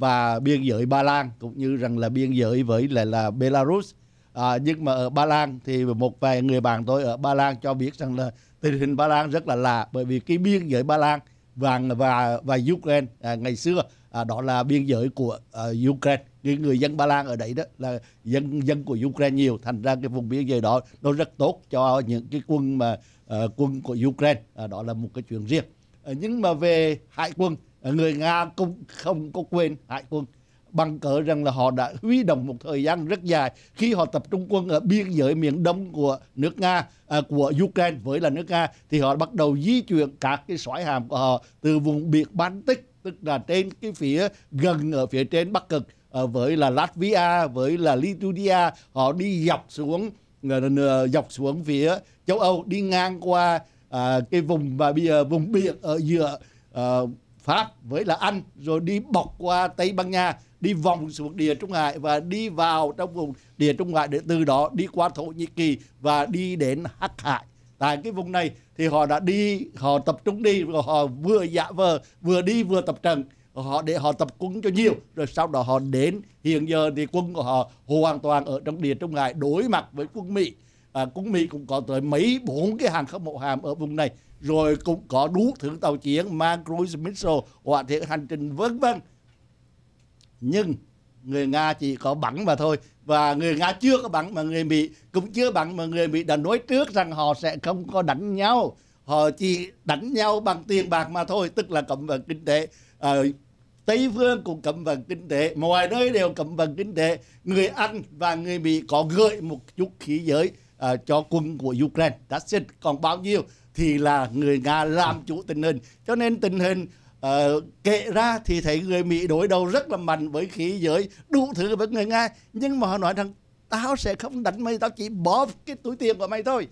Speaker 3: và biên giới Ba Lan cũng như rằng là biên giới với lại là Belarus uh, nhưng mà ở Ba Lan thì một vài người bạn tôi ở Ba Lan cho biết rằng là tình hình Ba Lan rất là lạ bởi vì cái biên giới Ba Lan và và và Ukraine à, ngày xưa à, đó là biên giới của à, Ukraine cái người dân Ba Lan ở đấy đó là dân dân của Ukraine nhiều thành ra cái vùng biên giới đó nó rất tốt cho những cái quân mà à, quân của Ukraine à, đó là một cái chuyện riêng à, nhưng mà về hải quân à, người Nga cũng không có quên hải quân bằng cỡ rằng là họ đã huy động một thời gian rất dài khi họ tập trung quân ở biên giới miền đông của nước Nga à, của Ukraine với là nước Nga thì họ bắt đầu di chuyển các cái sói hàm của họ từ vùng biển Baltic tức là trên cái phía gần ở phía trên Bắc Cực à, với là Latvia với là Lithuania họ đi dọc xuống à, à, dọc xuống phía châu Âu đi ngang qua à, cái vùng và bây giờ vùng biển ở giữa à, Pháp với là Anh rồi đi bọc qua Tây Ban Nha đi vòng xuống địa Trung Hải và đi vào trong vùng địa Trung Hải để từ đó đi qua Thổ Nhĩ Kỳ và đi đến Hắc Hải tại cái vùng này thì họ đã đi họ tập trung đi rồi họ vừa giả vờ vừa đi vừa tập trận họ để họ tập quân cho nhiều rồi sau đó họ đến hiện giờ thì quân của họ hoàn toàn ở trong địa trung hải đối mặt với quân mỹ à, quân mỹ cũng có tới mấy bốn cái hàng không mẫu hàm ở vùng này rồi cũng có đủ thứ tàu chiến mang cruise missile hỏa thiện hành trình vân vân nhưng người Nga chỉ có bắn mà thôi và người Nga chưa có bắn mà người Mỹ cũng chưa bắn mà người Mỹ đã nói trước rằng họ sẽ không có đánh nhau họ chỉ đánh nhau bằng tiền bạc mà thôi tức là cộng vận kinh tế à, Tây phương cũng cộng vận kinh tế, mọi nơi đều cộng vận kinh tế. Người Anh và người Mỹ có gửi một chút khí giới uh, cho quân của Ukraine. đã xin Còn bao nhiêu thì là người Nga làm chủ tình hình. Cho nên tình hình uh, kệ ra thì thấy người Mỹ đối đầu rất là mạnh với khí giới đủ thứ với người Nga nhưng mà họ nói rằng tao sẽ không đánh mày tao chỉ bỏ cái túi tiền của mày thôi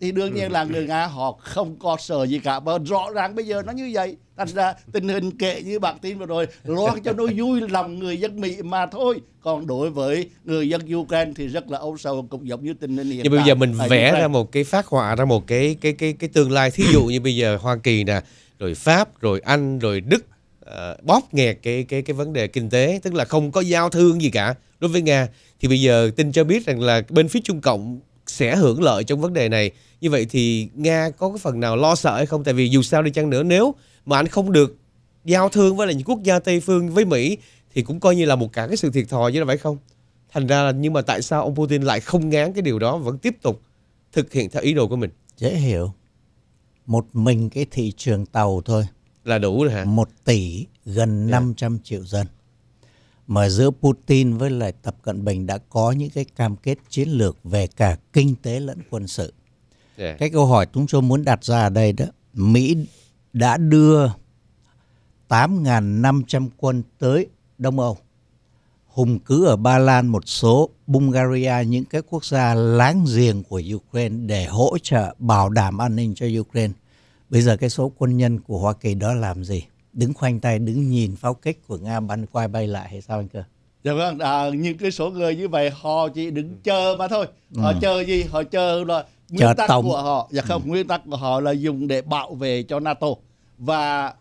Speaker 3: thì đương nhiên là ừ. người Nga họ không có sợ gì cả và rõ ràng bây giờ nó như vậy thành ra tình hình kệ như bạn tin vừa rồi lo cho nó vui lòng người dân Mỹ mà thôi còn đối với người dân Ukraine thì rất là âu sầu cũng giống như tình hình hiện nhưng bây giờ mình vẽ ra
Speaker 1: một cái phát họa ra một cái cái cái cái tương lai thí dụ như bây giờ Hoa Kỳ nè rồi Pháp rồi Anh rồi Đức uh, bóp nghẹt cái cái cái vấn đề kinh tế tức là không có giao thương gì cả đối với Nga thì bây giờ tin cho biết rằng là bên phía Trung Cộng sẽ hưởng lợi trong vấn đề này như vậy thì Nga có cái phần nào lo sợ hay không tại vì dù sao đi chăng nữa nếu mà anh không được giao thương với là những quốc gia Tây phương với Mỹ thì cũng coi như là một cả cái sự thiệt thòi chứ là phải không thành ra là nhưng mà tại sao ông Putin lại không ngán cái điều đó vẫn tiếp tục thực hiện theo ý đồ của mình dễ hiểu
Speaker 4: một mình cái thị trường tàu thôi là đủ rồi hả? Một tỷ gần yeah. Dạ. 500 triệu dân. Mà giữa Putin với lại Tập Cận Bình đã có những cái cam kết chiến lược về cả kinh tế lẫn quân sự. Yeah. Dạ. Cái câu hỏi chúng tôi muốn đặt ra ở đây đó, Mỹ đã đưa 8.500 quân tới Đông Âu hùng cứ ở Ba Lan một số, Bulgaria những cái quốc gia láng giềng của Ukraine để hỗ trợ bảo đảm an ninh cho Ukraine. Bây giờ cái số quân nhân của Hoa Kỳ đó làm gì? Đứng khoanh tay, đứng nhìn pháo kích của Nga bắn quay bay lại hay sao anh cơ?
Speaker 3: Dạ vâng, à, nhưng cái số người như vậy họ chỉ đứng ừ. chờ mà thôi. Họ ừ. chờ gì? Họ chờ là nguyên chờ tắc tổng. của họ. Dạ không, ừ. nguyên tắc của họ là dùng để bảo vệ cho NATO. Và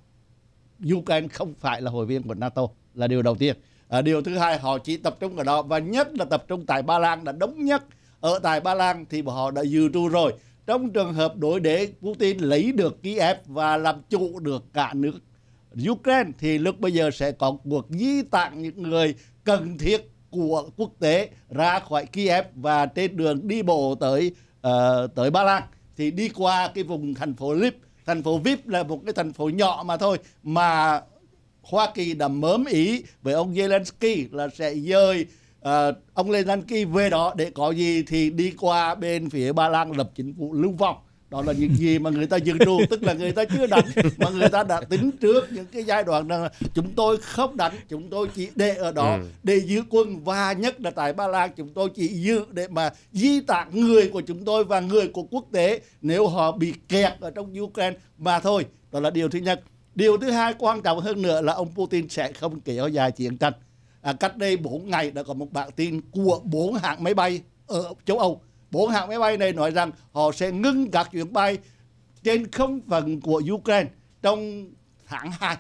Speaker 3: Ukraine không phải là hội viên của NATO là điều đầu tiên à, điều thứ hai họ chỉ tập trung ở đó và nhất là tập trung tại ba lan đã đóng nhất ở tại ba lan thì họ đã dự trù rồi trong trường hợp đối để putin lấy được kiev và làm chủ được cả nước ukraine thì lúc bây giờ sẽ có cuộc di tản những người cần thiết của quốc tế ra khỏi kiev và trên đường đi bộ tới uh, tới ba lan thì đi qua cái vùng thành phố lip thành phố vip là một cái thành phố nhỏ mà thôi mà Hoa Kỳ đã mớm ý với ông Zelensky là sẽ dời uh, ông Zelensky về đó để có gì thì đi qua bên phía Ba Lan lập chính phủ lưu vong đó là những gì mà người ta dự trù tức là người ta chưa đánh mà người ta đã tính trước những cái giai đoạn rằng là chúng tôi không đánh chúng tôi chỉ để ở đó ừ. để giữ quân và nhất là tại ba lan chúng tôi chỉ giữ để mà di tản người của chúng tôi và người của quốc tế nếu họ bị kẹt ở trong ukraine mà thôi đó là điều thứ nhất Điều thứ hai quan trọng hơn nữa là ông Putin sẽ không kéo dài chiến tranh. À, cách đây 4 ngày đã có một bản tin của bốn hãng máy bay ở châu Âu. Bốn hãng máy bay này nói rằng họ sẽ ngưng các chuyến bay trên không phận của Ukraine trong tháng 2.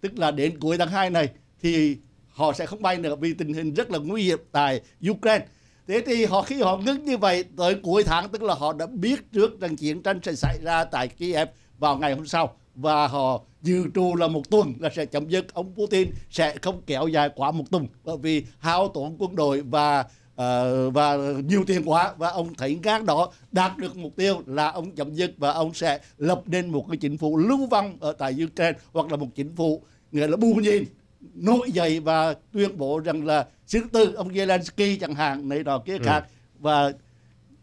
Speaker 3: Tức là đến cuối tháng 2 này thì họ sẽ không bay nữa vì tình hình rất là nguy hiểm tại Ukraine. Thế thì họ khi họ ngưng như vậy tới cuối tháng tức là họ đã biết trước rằng chiến tranh sẽ xảy ra tại Kiev vào ngày hôm sau và họ dự trù là một tuần là sẽ chấm dứt ông Putin sẽ không kéo dài quá một tuần bởi vì hao tổn quân đội và Uh, và nhiều tiền quá và ông thấy gác đó đạt được mục tiêu là ông chấm dứt và ông sẽ lập nên một cái chính phủ lưu vong ở tại Ukraine hoặc là một chính phủ người là bù nhìn nội dậy và tuyên bố rằng là thứ tư ông Zelensky chẳng hạn này đó kia ừ. khác ừ. và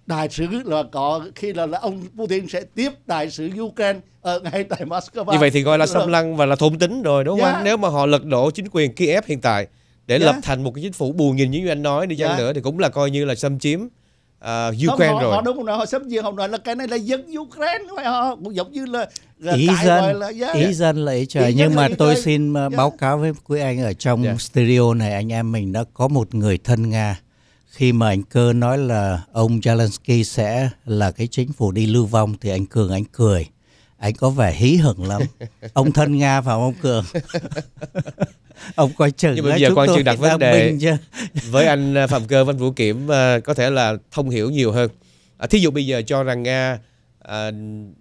Speaker 3: đại sứ là có khi là, là ông Putin sẽ tiếp đại sứ Ukraine ở ờ, ngay tại Moscow. Như vậy thì gọi là ờ. xâm
Speaker 1: lăng và là thôn tính rồi đúng không yeah. Dạ. Nếu mà họ lật đổ chính quyền Kiev hiện tại để yeah. lập dạ. thành một cái chính phủ bù nhìn như anh nói đi chăng yeah. Dạ. nữa thì cũng là coi như là xâm chiếm uh, Ukraine rồi. Họ đúng
Speaker 3: không họ xâm chiếm, họ nói là cái này là dân Ukraine, phải không? cũng giống như là là ý dân là, yeah. ý dân là ý trời ý nhưng mà tôi xin yeah. báo
Speaker 4: cáo với quý anh ở trong yeah. studio này anh em mình đã có một người thân nga khi mà anh Cơ nói là ông Zelensky sẽ là cái chính phủ đi lưu vong thì anh Cường anh cười. Anh có vẻ hí hửng lắm. ông thân Nga và ông Cường? ông coi chừng nhưng mà bây giờ quan trường đặt vấn đề với
Speaker 1: anh à, phạm cơ văn vũ kiểm à, có thể là thông hiểu nhiều hơn à, thí dụ bây giờ cho rằng nga à,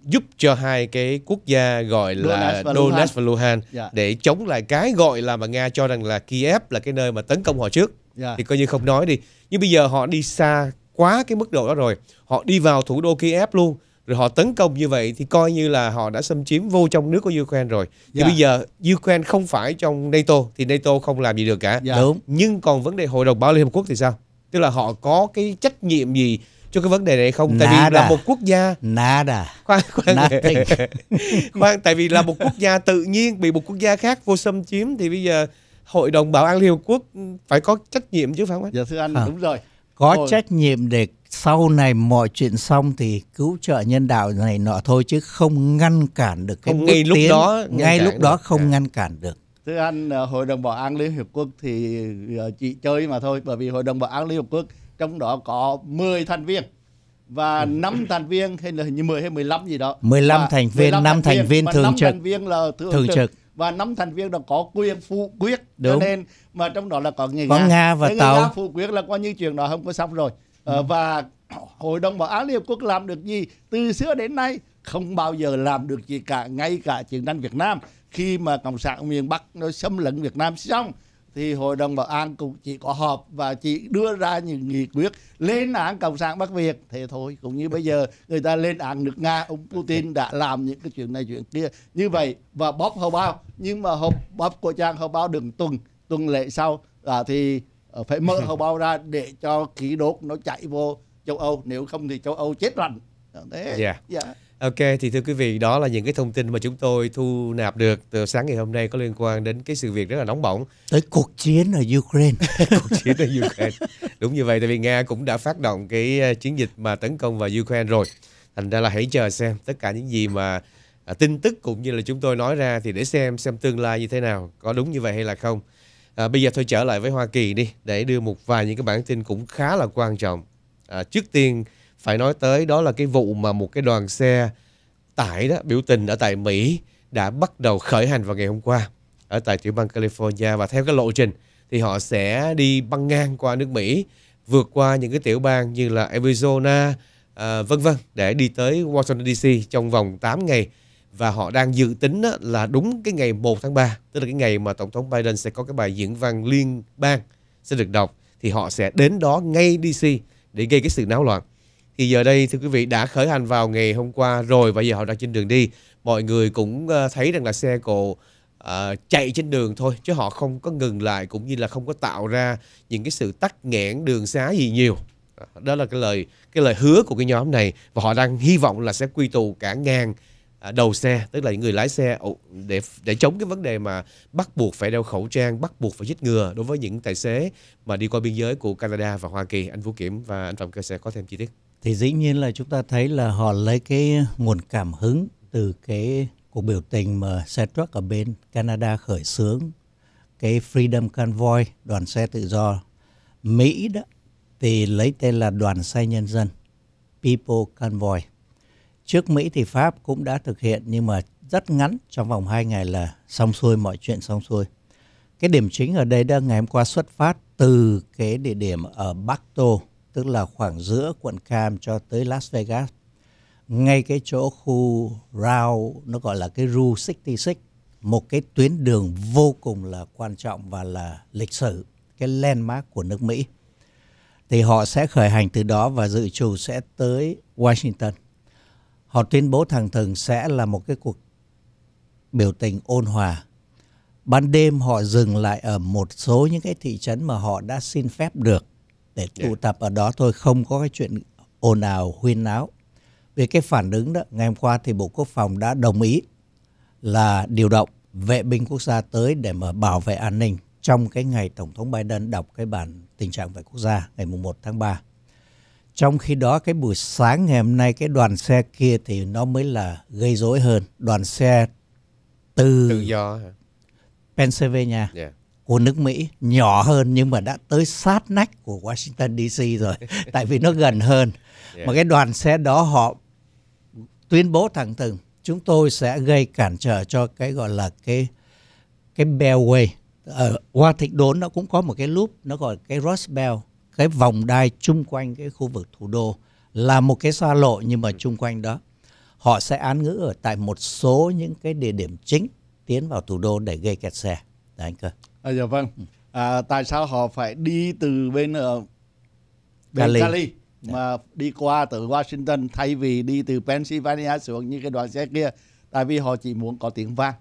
Speaker 1: giúp cho hai cái quốc gia gọi là Donetsk và Luhansk yeah. Dạ. để chống lại cái gọi là mà nga cho rằng là Kiev là cái nơi mà tấn công họ trước yeah. Dạ. thì coi như không nói đi nhưng bây giờ họ đi xa quá cái mức độ đó rồi họ đi vào thủ đô Kiev luôn rồi họ tấn công như vậy thì coi như là họ đã xâm chiếm vô trong nước của Ukraine rồi. Thì dạ. bây giờ Ukraine không phải trong NATO thì NATO không làm gì được cả. Yeah. Dạ. Đúng. Nhưng còn vấn đề Hội đồng Bảo Liên Hợp Quốc thì sao? Tức là họ có cái trách nhiệm gì cho cái vấn đề này không? Tại Nada. vì là một quốc gia Nada. Khoan khoan. khoan tại vì là một quốc gia tự nhiên bị một quốc gia khác vô xâm chiếm thì bây giờ Hội đồng Bảo an Liên Hợp Quốc phải có trách nhiệm chứ phải không Dạ thưa anh, à. đúng rồi. Có
Speaker 4: Ôi. trách nhiệm để sau này mọi chuyện xong thì cứu trợ nhân đạo này nọ thôi chứ không ngăn cản được cái không, ngay lúc tiến, đó ngay lúc đó không à. ngăn cản được.
Speaker 3: Thưa anh, ờ, Hội đồng Bảo an Liên Hiệp Quốc thì ờ, chỉ chơi mà thôi bởi vì Hội đồng Bảo an Liên Hiệp Quốc trong đó có 10 thành viên và 5 ừ. thành viên hay là hình như 10 hay 15 gì đó. 15 thành viên, 15 5 thành viên, thành viên thường 5 trực. thành viên là thường, thường trực. trực và năm thành viên đó có quyền phụ quyết cho nên mà trong đó là có người nga, nga và người tàu nga phụ quyết là coi như chuyện đó không có xong rồi ờ, ừ. và hội đồng bảo an liên hợp quốc làm được gì từ xưa đến nay không bao giờ làm được gì cả ngay cả chiến tranh việt nam khi mà cộng sản miền bắc nó xâm lấn việt nam xong thì hội đồng bảo an cũng chỉ có họp và chỉ đưa ra những nghị quyết lên án cộng sản bắc việt thế thôi cũng như bây giờ người ta lên án nước nga ông putin đã làm những cái chuyện này chuyện kia như vậy và bóp hầu bao nhưng mà hộp bóp của trang hầu bao đừng tuần tuần lễ sau là thì ờ, phải mở hầu bao ra để cho khí đốt nó chạy vô châu âu nếu không thì châu âu chết lạnh thế yeah. Yeah. Dạ.
Speaker 1: Ok thì thưa quý vị đó là những cái thông tin mà chúng tôi thu nạp được từ sáng ngày hôm nay có liên quan đến cái sự việc rất là nóng bỏng
Speaker 4: tới cuộc chiến ở Ukraine cuộc
Speaker 1: chiến ở Ukraine đúng như vậy tại vì Nga cũng đã phát động cái ờ, chiến dịch mà tấn công vào Ukraine rồi thành ra là hãy chờ xem tất cả những gì mà à, tin tức cũng như là chúng tôi nói ra thì để xem xem tương lai như thế nào có đúng như vậy hay là không à, bây giờ thôi trở lại với Hoa Kỳ đi để đưa một vài những cái bản tin cũng khá là quan trọng à, trước tiên phải nói tới đó là cái vụ mà một cái đoàn xe tải đó biểu tình ở tại Mỹ đã bắt đầu khởi hành vào ngày hôm qua ở tại tiểu bang California và theo cái lộ trình thì họ sẽ đi băng ngang qua nước Mỹ vượt qua những cái tiểu bang như là Arizona à, vân vân để đi tới Washington DC trong vòng 8 ngày và họ đang dự tính là đúng cái ngày 1 tháng 3 tức là cái ngày mà tổng thống Biden sẽ có cái bài diễn văn liên bang sẽ được đọc thì họ sẽ đến đó ngay DC để gây cái sự náo loạn thì giờ đây thưa quý vị đã khởi hành vào ngày hôm qua rồi và giờ họ đang trên đường đi mọi người cũng ờ, thấy rằng là xe cộ uh, chạy trên đường thôi chứ họ không có ngừng lại cũng như là không có tạo ra những cái sự tắc nghẽn đường xá gì nhiều ờ, đó là cái lời cái lời hứa của cái nhóm này và họ đang hy vọng là sẽ quy tụ cả ngàn đầu xe tức là những người lái xe để để chống cái vấn đề mà bắt buộc phải đeo khẩu trang bắt buộc phải chích ngừa đối với những tài xế mà đi qua biên giới của Canada và Hoa Kỳ anh Vũ Kiểm và anh Phạm Cơ sẽ có thêm chi tiết
Speaker 4: thì dĩ nhiên là chúng ta thấy là họ lấy cái nguồn cảm hứng từ cái cuộc biểu tình mà xe truck ở bên Canada khởi xướng cái Freedom Convoy đoàn xe tự do Mỹ đó thì lấy tên là đoàn xe nhân dân People Convoy. Trước Mỹ thì Pháp cũng đã thực hiện nhưng mà rất ngắn trong vòng 2 ngày là xong xuôi mọi chuyện xong xuôi. Cái điểm chính ở đây đó ngày hôm qua xuất phát từ cái địa điểm ở Bắc Tô tức là khoảng giữa quận Cam cho tới Las Vegas. Ngay cái chỗ khu Rao, nó gọi là cái Rue 66, một cái tuyến đường vô cùng là quan trọng và là lịch sử, cái landmark của nước Mỹ. Thì họ sẽ khởi hành từ đó và dự trù sẽ tới Washington. Họ tuyên bố thẳng thừng sẽ là một cái cuộc biểu tình ôn hòa. Ban đêm họ dừng lại ở một số những cái thị trấn mà họ đã xin phép được để dạ. tụ tập ở đó thôi không có cái chuyện ồn ào huyên náo về cái phản ứng đó ngày hôm qua thì bộ quốc phòng đã đồng ý là điều động vệ binh quốc gia tới để mà bảo vệ an ninh trong cái ngày tổng thống Biden đọc cái bản tình trạng về quốc gia ngày mùng 1 tháng 3. Trong khi đó cái buổi sáng ngày hôm nay cái đoàn xe kia thì nó mới là gây rối hơn, đoàn xe từ tự do Pennsylvania yeah. Dạ của nước Mỹ nhỏ hơn nhưng mà đã tới sát nách của Washington DC rồi tại vì nó gần hơn mà cái đoàn xe đó họ tuyên bố thẳng thừng chúng tôi sẽ gây cản trở cho cái gọi là cái cái bellway ở ờ, qua thịnh đốn nó cũng có một cái loop nó gọi cái Rust Belt cái vòng đai chung quanh cái khu vực thủ đô là một cái xa lộ nhưng mà chung quanh đó họ sẽ án ngữ ở tại một số những cái địa điểm chính tiến vào thủ đô để gây kẹt xe. Đấy anh cơ.
Speaker 3: À, dạ vâng. Ừ. À, tại sao họ phải đi từ bên ở ờ, bên Cali, Cali dạ. mà đi qua từ Washington thay vì đi từ Pennsylvania xuống như cái đoàn xe kia? Tại vì họ chỉ muốn có tiếng vang.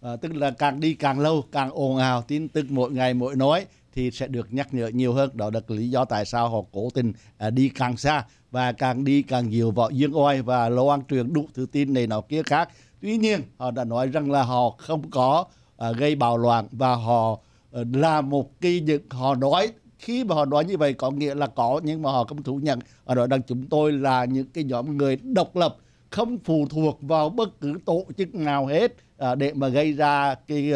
Speaker 3: À, tức là càng đi càng lâu, càng ồn ào, tin tức mỗi ngày mỗi nói thì sẽ được nhắc nhở nhiều hơn. Đó là lý do tại sao họ cố tình à, đi càng xa và càng đi càng nhiều võ dương oai và loan truyền đủ thứ tin này nọ kia khác. Tuy nhiên họ đã nói rằng là họ không có à, gây bạo loạn và họ à, là một cái những họ nói khi mà họ nói như vậy có nghĩa là có nhưng mà họ không thú nhận ở đó rằng chúng tôi là những cái nhóm người độc lập không phụ thuộc vào bất cứ tổ chức nào hết à, để mà gây ra cái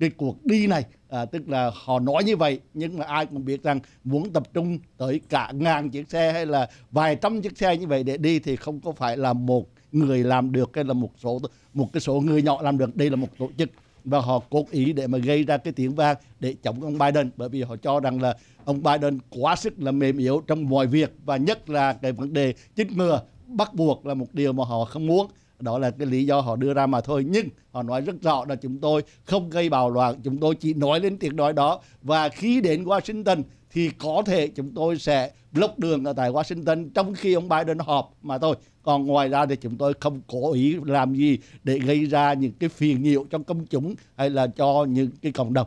Speaker 3: cái cuộc đi này à, tức là họ nói như vậy nhưng mà ai cũng biết rằng muốn tập trung tới cả ngàn chiếc xe hay là vài trăm chiếc xe như vậy để đi thì không có phải là một người làm được hay là một số một cái số người nhỏ làm được đây là một tổ chức và họ cố ý để mà gây ra cái tiếng vang để chống ông Biden bởi vì họ cho rằng là ông Biden quá sức là mềm yếu trong mọi việc và nhất là cái vấn đề chích ngừa bắt buộc là một điều mà họ không muốn đó là cái lý do họ đưa ra mà thôi nhưng họ nói rất rõ là chúng tôi không gây bạo loạn chúng tôi chỉ nói lên tiếng nói đó và khi đến Washington thì có thể chúng tôi sẽ block đường ở tại Washington trong khi ông Biden họp mà thôi. Còn ngoài ra thì chúng tôi không cố ý làm gì để gây ra những cái phiền nhiễu trong công chúng hay là cho những cái cộng đồng.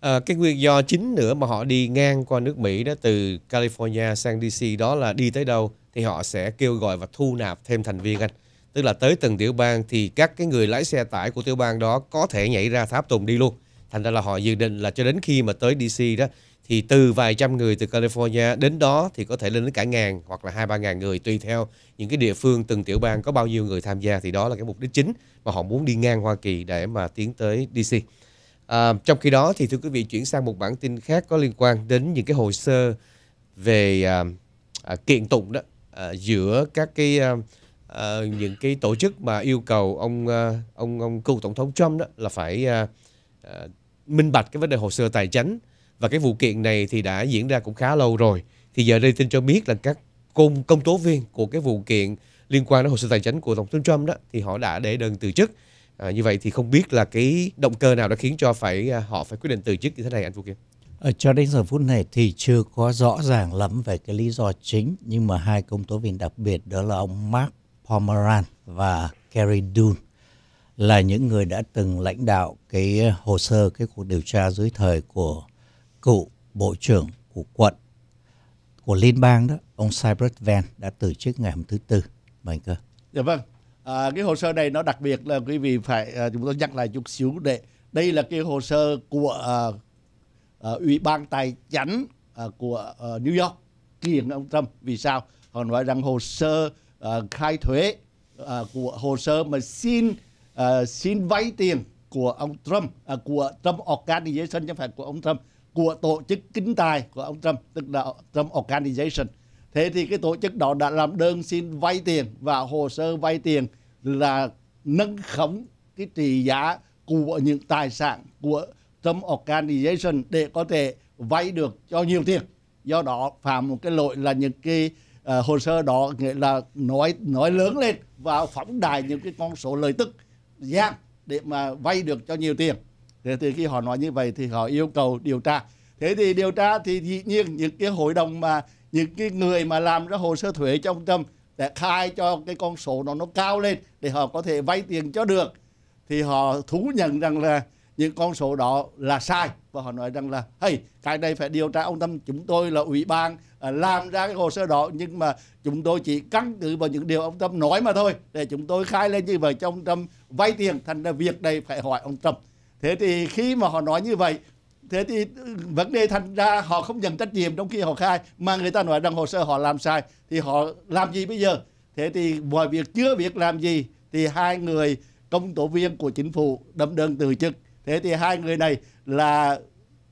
Speaker 1: À, cái nguyên do chính nữa mà họ đi ngang qua nước Mỹ đó từ California sang DC đó là đi tới đâu thì họ sẽ kêu gọi và thu nạp thêm thành viên anh. Tức là tới từng tiểu bang thì các cái người lái xe tải của tiểu bang đó có thể nhảy ra tháp tùng đi luôn thành ra là họ dự định là cho đến khi mà tới DC đó thì từ vài trăm người từ California đến đó thì có thể lên đến cả ngàn hoặc là hai ba ngàn người tùy theo những cái địa phương từng tiểu bang có bao nhiêu người tham gia thì đó là cái mục đích chính mà họ muốn đi ngang Hoa Kỳ để mà tiến tới DC. À, trong khi đó thì thưa quý vị chuyển sang một bản tin khác có liên quan đến những cái hồ sơ về à, à, kiện tụng đó à, giữa các cái à, à, những cái tổ chức mà yêu cầu ông à, ông ông cựu tổng thống Trump đó là phải à, à, minh bạch cái vấn đề hồ sơ tài chính và cái vụ kiện này thì đã diễn ra cũng khá lâu rồi thì giờ đây tin cho biết là các công công tố viên của cái vụ kiện liên quan đến hồ sơ tài chính của tổng thống Trump đó thì họ đã để đơn từ chức à, như vậy thì không biết là cái động cơ nào đã khiến cho phải à, họ phải quyết định từ chức như thế này anh Vũ Kim
Speaker 4: ở ờ, cho đến giờ phút này thì chưa có rõ ràng lắm về cái lý do chính nhưng mà hai công tố viên đặc biệt đó là ông Mark Pomeranz và Kerry Dune là những người đã từng lãnh đạo cái hồ sơ cái cuộc điều tra dưới thời của cựu bộ trưởng của quận của liên bang đó ông Cyrus Van đã từ chức ngày hôm thứ tư mời cơ
Speaker 3: dạ vâng à, cái hồ sơ này nó đặc biệt là quý vị phải à, chúng tôi nhắc lại chút xíu để đây là cái hồ sơ của à, à, ủy ban tài chánh à, của à, New York kiện ông Trump vì sao họ nói rằng hồ sơ à, khai thuế à, của hồ sơ mà xin uh, xin vay tiền của ông Trump à, của Trump Organization chứ phải của ông Trump của tổ chức kinh tài của ông Trump tức là Trump Organization thế thì cái tổ chức đó đã làm đơn xin vay tiền và hồ sơ vay tiền là nâng khống cái trị giá của những tài sản của Trump Organization để có thể vay được cho nhiều tiền do đó phạm một cái lỗi là những cái uh, hồ sơ đó nghĩa là nói nói lớn lên và phóng đại những cái con số lợi tức gian dạ, để mà vay được cho nhiều tiền thế thì khi họ nói như vậy thì họ yêu cầu điều tra thế thì điều tra thì dĩ nhiên những cái hội đồng mà những cái người mà làm ra hồ sơ thuế cho ông Trump để khai cho cái con số nó nó cao lên để họ có thể vay tiền cho được thì họ thú nhận rằng là những con số đó là sai và họ nói rằng là hey cái này phải điều tra ông Tâm chúng tôi là ủy ban à, làm ra cái hồ sơ đó nhưng mà chúng tôi chỉ căn cứ vào những điều ông Tâm nói mà thôi để chúng tôi khai lên như vậy cho ông Tâm vay tiền thành ra việc này phải hỏi ông Trump thế thì khi mà họ nói như vậy thế thì vấn đề thành ra họ không nhận trách nhiệm trong khi họ khai mà người ta nói rằng hồ sơ họ làm sai thì họ làm gì bây giờ thế thì mọi việc chưa việc làm gì thì hai người công tố viên của chính phủ đâm đơn từ chức thế thì hai người này là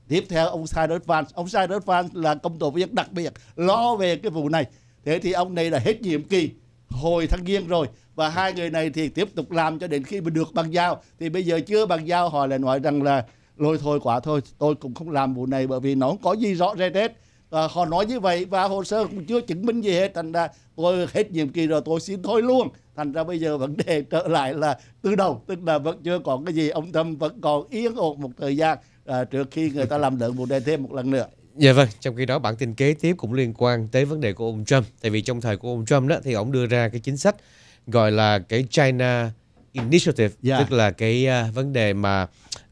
Speaker 3: tiếp theo ông Cyrus Vance ông Cyrus Vance là công tố viên đặc biệt lo về cái vụ này thế thì ông này là hết nhiệm kỳ hồi tháng giêng rồi và hai người này thì tiếp tục làm cho đến khi mà được bàn giao thì bây giờ chưa bàn giao họ lại nói rằng là lôi thôi quả thôi tôi cũng không làm vụ này bởi vì nó không có gì rõ rệt hết à, họ nói như vậy và hồ sơ cũng chưa chứng minh gì hết thành ra tôi hết nhiệm kỳ rồi tôi xin thôi luôn thành ra bây giờ vấn đề trở lại là từ đầu tức là vẫn chưa còn cái gì ông thâm vẫn còn yên ổn một thời gian à, trước khi người ta làm được vụ này thêm một lần nữa
Speaker 1: Dạ vâng, trong khi đó bản tin kế tiếp cũng liên quan tới vấn đề của ông Trump. Tại vì trong thời của ông Trump đó thì ông đưa ra cái chính sách gọi là cái China Initiative yeah. Dạ. tức là cái uh, vấn đề mà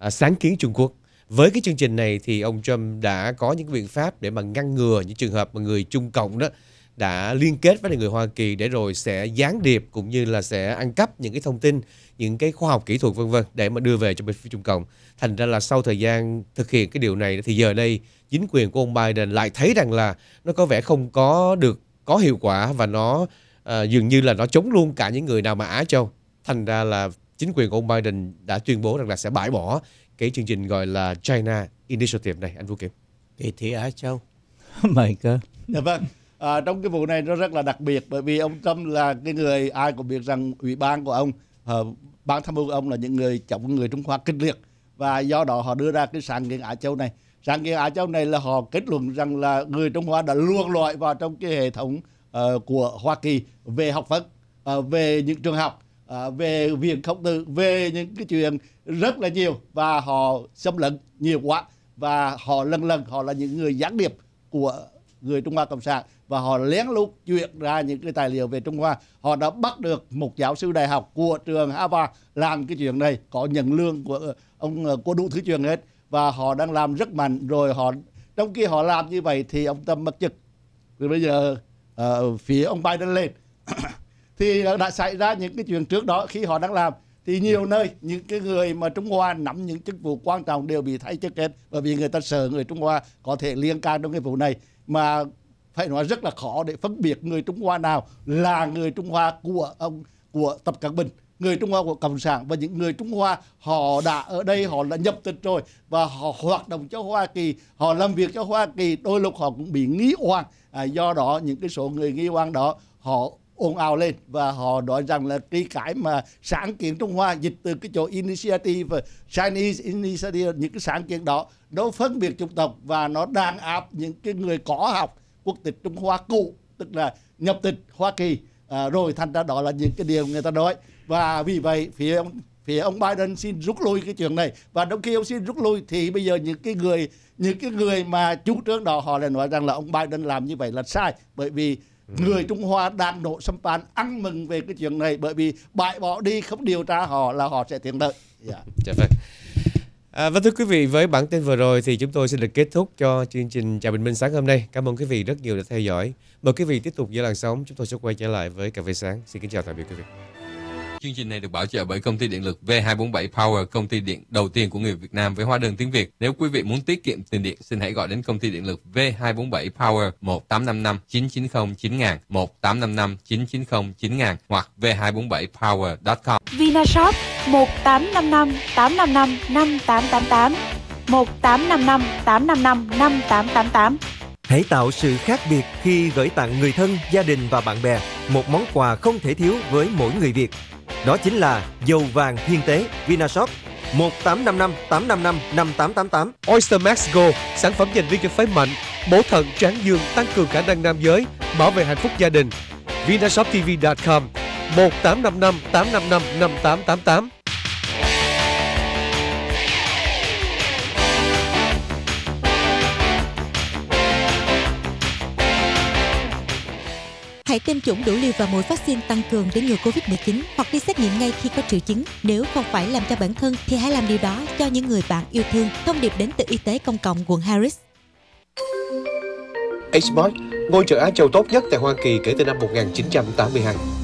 Speaker 1: uh, sáng kiến Trung Quốc với cái chương trình này thì ông Trump đã có những biện pháp để mà ngăn ngừa những trường hợp mà người Trung Cộng đó đã liên kết với người Hoa Kỳ để rồi sẽ gián điệp cũng như là sẽ ăn cắp những cái thông tin, những cái khoa học kỹ thuật vân vân để mà đưa về cho bên phía Trung Cộng. Thành ra là sau thời gian thực hiện cái điều này thì giờ đây chính quyền của ông Biden lại thấy rằng là nó có vẻ không có được có hiệu quả và nó à, dường như là nó chống luôn cả những người nào mà Á Châu. Thành ra là chính quyền của ông Biden đã tuyên bố rằng là sẽ bãi bỏ cái chương trình gọi là China Initiative này. Anh Vũ Kiểm. Kỳ thị Á Châu.
Speaker 4: mày cơ.
Speaker 3: Dạ vâng. À, trong cái vụ này nó rất là đặc biệt bởi vì ông Trump là cái người ai cũng biết rằng ủy ban của ông, uh, ban tham mưu của ông là những người chống người Trung Hoa kịch liệt và do đó họ đưa ra cái sáng kiến Á Châu này sáng kiến Á Châu này là họ kết luận rằng là người Trung Hoa đã luồn loại vào trong cái hệ thống uh, của Hoa Kỳ về học vấn, uh, về những trường học, uh, về viện khổng tử, về những cái chuyện rất là nhiều và họ xâm lấn nhiều quá và họ lần lần họ là những người gián điệp của người Trung Hoa Cộng sản và họ lén lút chuyện ra những cái tài liệu về Trung Hoa. Họ đã bắt được một giáo sư đại học của trường Harvard làm cái chuyện này, có nhận lương của ông của đủ thứ chuyện hết và họ đang làm rất mạnh rồi họ trong khi họ làm như vậy thì ông Tâm mất chức. thì bây giờ uh, phía ông Biden lên thì đã xảy ra những cái chuyện trước đó khi họ đang làm thì nhiều nơi những cái người mà Trung Hoa nắm những chức vụ quan trọng đều bị thay chức hết bởi vì người ta sợ người Trung Hoa có thể liên can trong cái vụ này mà phải nói rất là khó để phân biệt người Trung Hoa nào là người Trung Hoa của ông của Tập Cận Bình người Trung Hoa của Cộng sản và những người Trung Hoa họ đã ở đây họ đã nhập tịch rồi và họ hoạt động cho Hoa Kỳ họ làm việc cho Hoa Kỳ đôi lúc họ cũng bị nghi oan à, do đó những cái số người nghi oan đó họ ồn ào lên và họ nói rằng là cái cái mà sáng kiến Trung Hoa dịch từ cái chỗ initiative Chinese initiative những cái sáng kiến đó nó phân biệt chủng tộc và nó đàn áp những cái người có học quốc tịch Trung Hoa cũ tức là nhập tịch Hoa Kỳ à, rồi thành ra đó là những cái điều người ta nói và vì vậy phía ông phía ông Biden xin rút lui cái chuyện này và trong khi ông xin rút lui thì bây giờ những cái người những cái người mà chủ trước đó họ lại nói rằng là ông Biden làm như vậy là sai bởi vì ừ. người Trung Hoa đang nộ xâm phạm ăn mừng về cái chuyện này bởi vì bại bỏ đi không điều tra họ là họ sẽ tiện lợi. Dạ.
Speaker 1: dạ vâng. À, và thưa quý vị, với bản tin vừa rồi thì chúng tôi xin được kết thúc cho chương trình Chào Bình Minh sáng hôm nay. Cảm ơn quý vị rất nhiều đã theo dõi. Mời quý vị tiếp tục giữa làn sóng. Chúng tôi sẽ quay trở lại với Cà phê sáng. Xin kính chào tạm biệt quý vị. Chương trình này được bảo trợ bởi công ty điện lực V247 Power, công ty điện đầu tiên của người Việt Nam với hóa đơn tiếng Việt. Nếu quý vị muốn tiết kiệm tiền điện, xin hãy gọi đến công ty điện lực V247 Power 1855 990 9000 1855 990 9000 hoặc v247power.com.
Speaker 2: Vinashop 1855 855 5888 1855 855 5888
Speaker 4: Hãy tạo sự khác biệt khi gửi tặng người thân, gia đình và bạn bè một món quà không thể thiếu với mỗi người Việt. Đó chính là dầu vàng thiên tế Vinashop 1855 855 5888.
Speaker 1: Oyster Max Go, sản phẩm dành riêng cho phái mạnh, bổ thận, tráng dương, tăng cường khả năng nam giới, bảo vệ hạnh phúc gia đình. Vinashoptv.com 1855 855 5888
Speaker 2: Hãy tiêm chủng đủ liều và mũi vaccine tăng cường để ngừa Covid-19 hoặc đi xét nghiệm ngay khi có triệu chứng. Nếu không phải làm cho bản thân thì hãy làm điều đó cho những người bạn yêu thương. Thông điệp đến từ Y tế Công cộng quận Harris.
Speaker 1: Xbox, ngôi chợ Á Châu tốt nhất tại Hoa Kỳ kể từ năm 1982.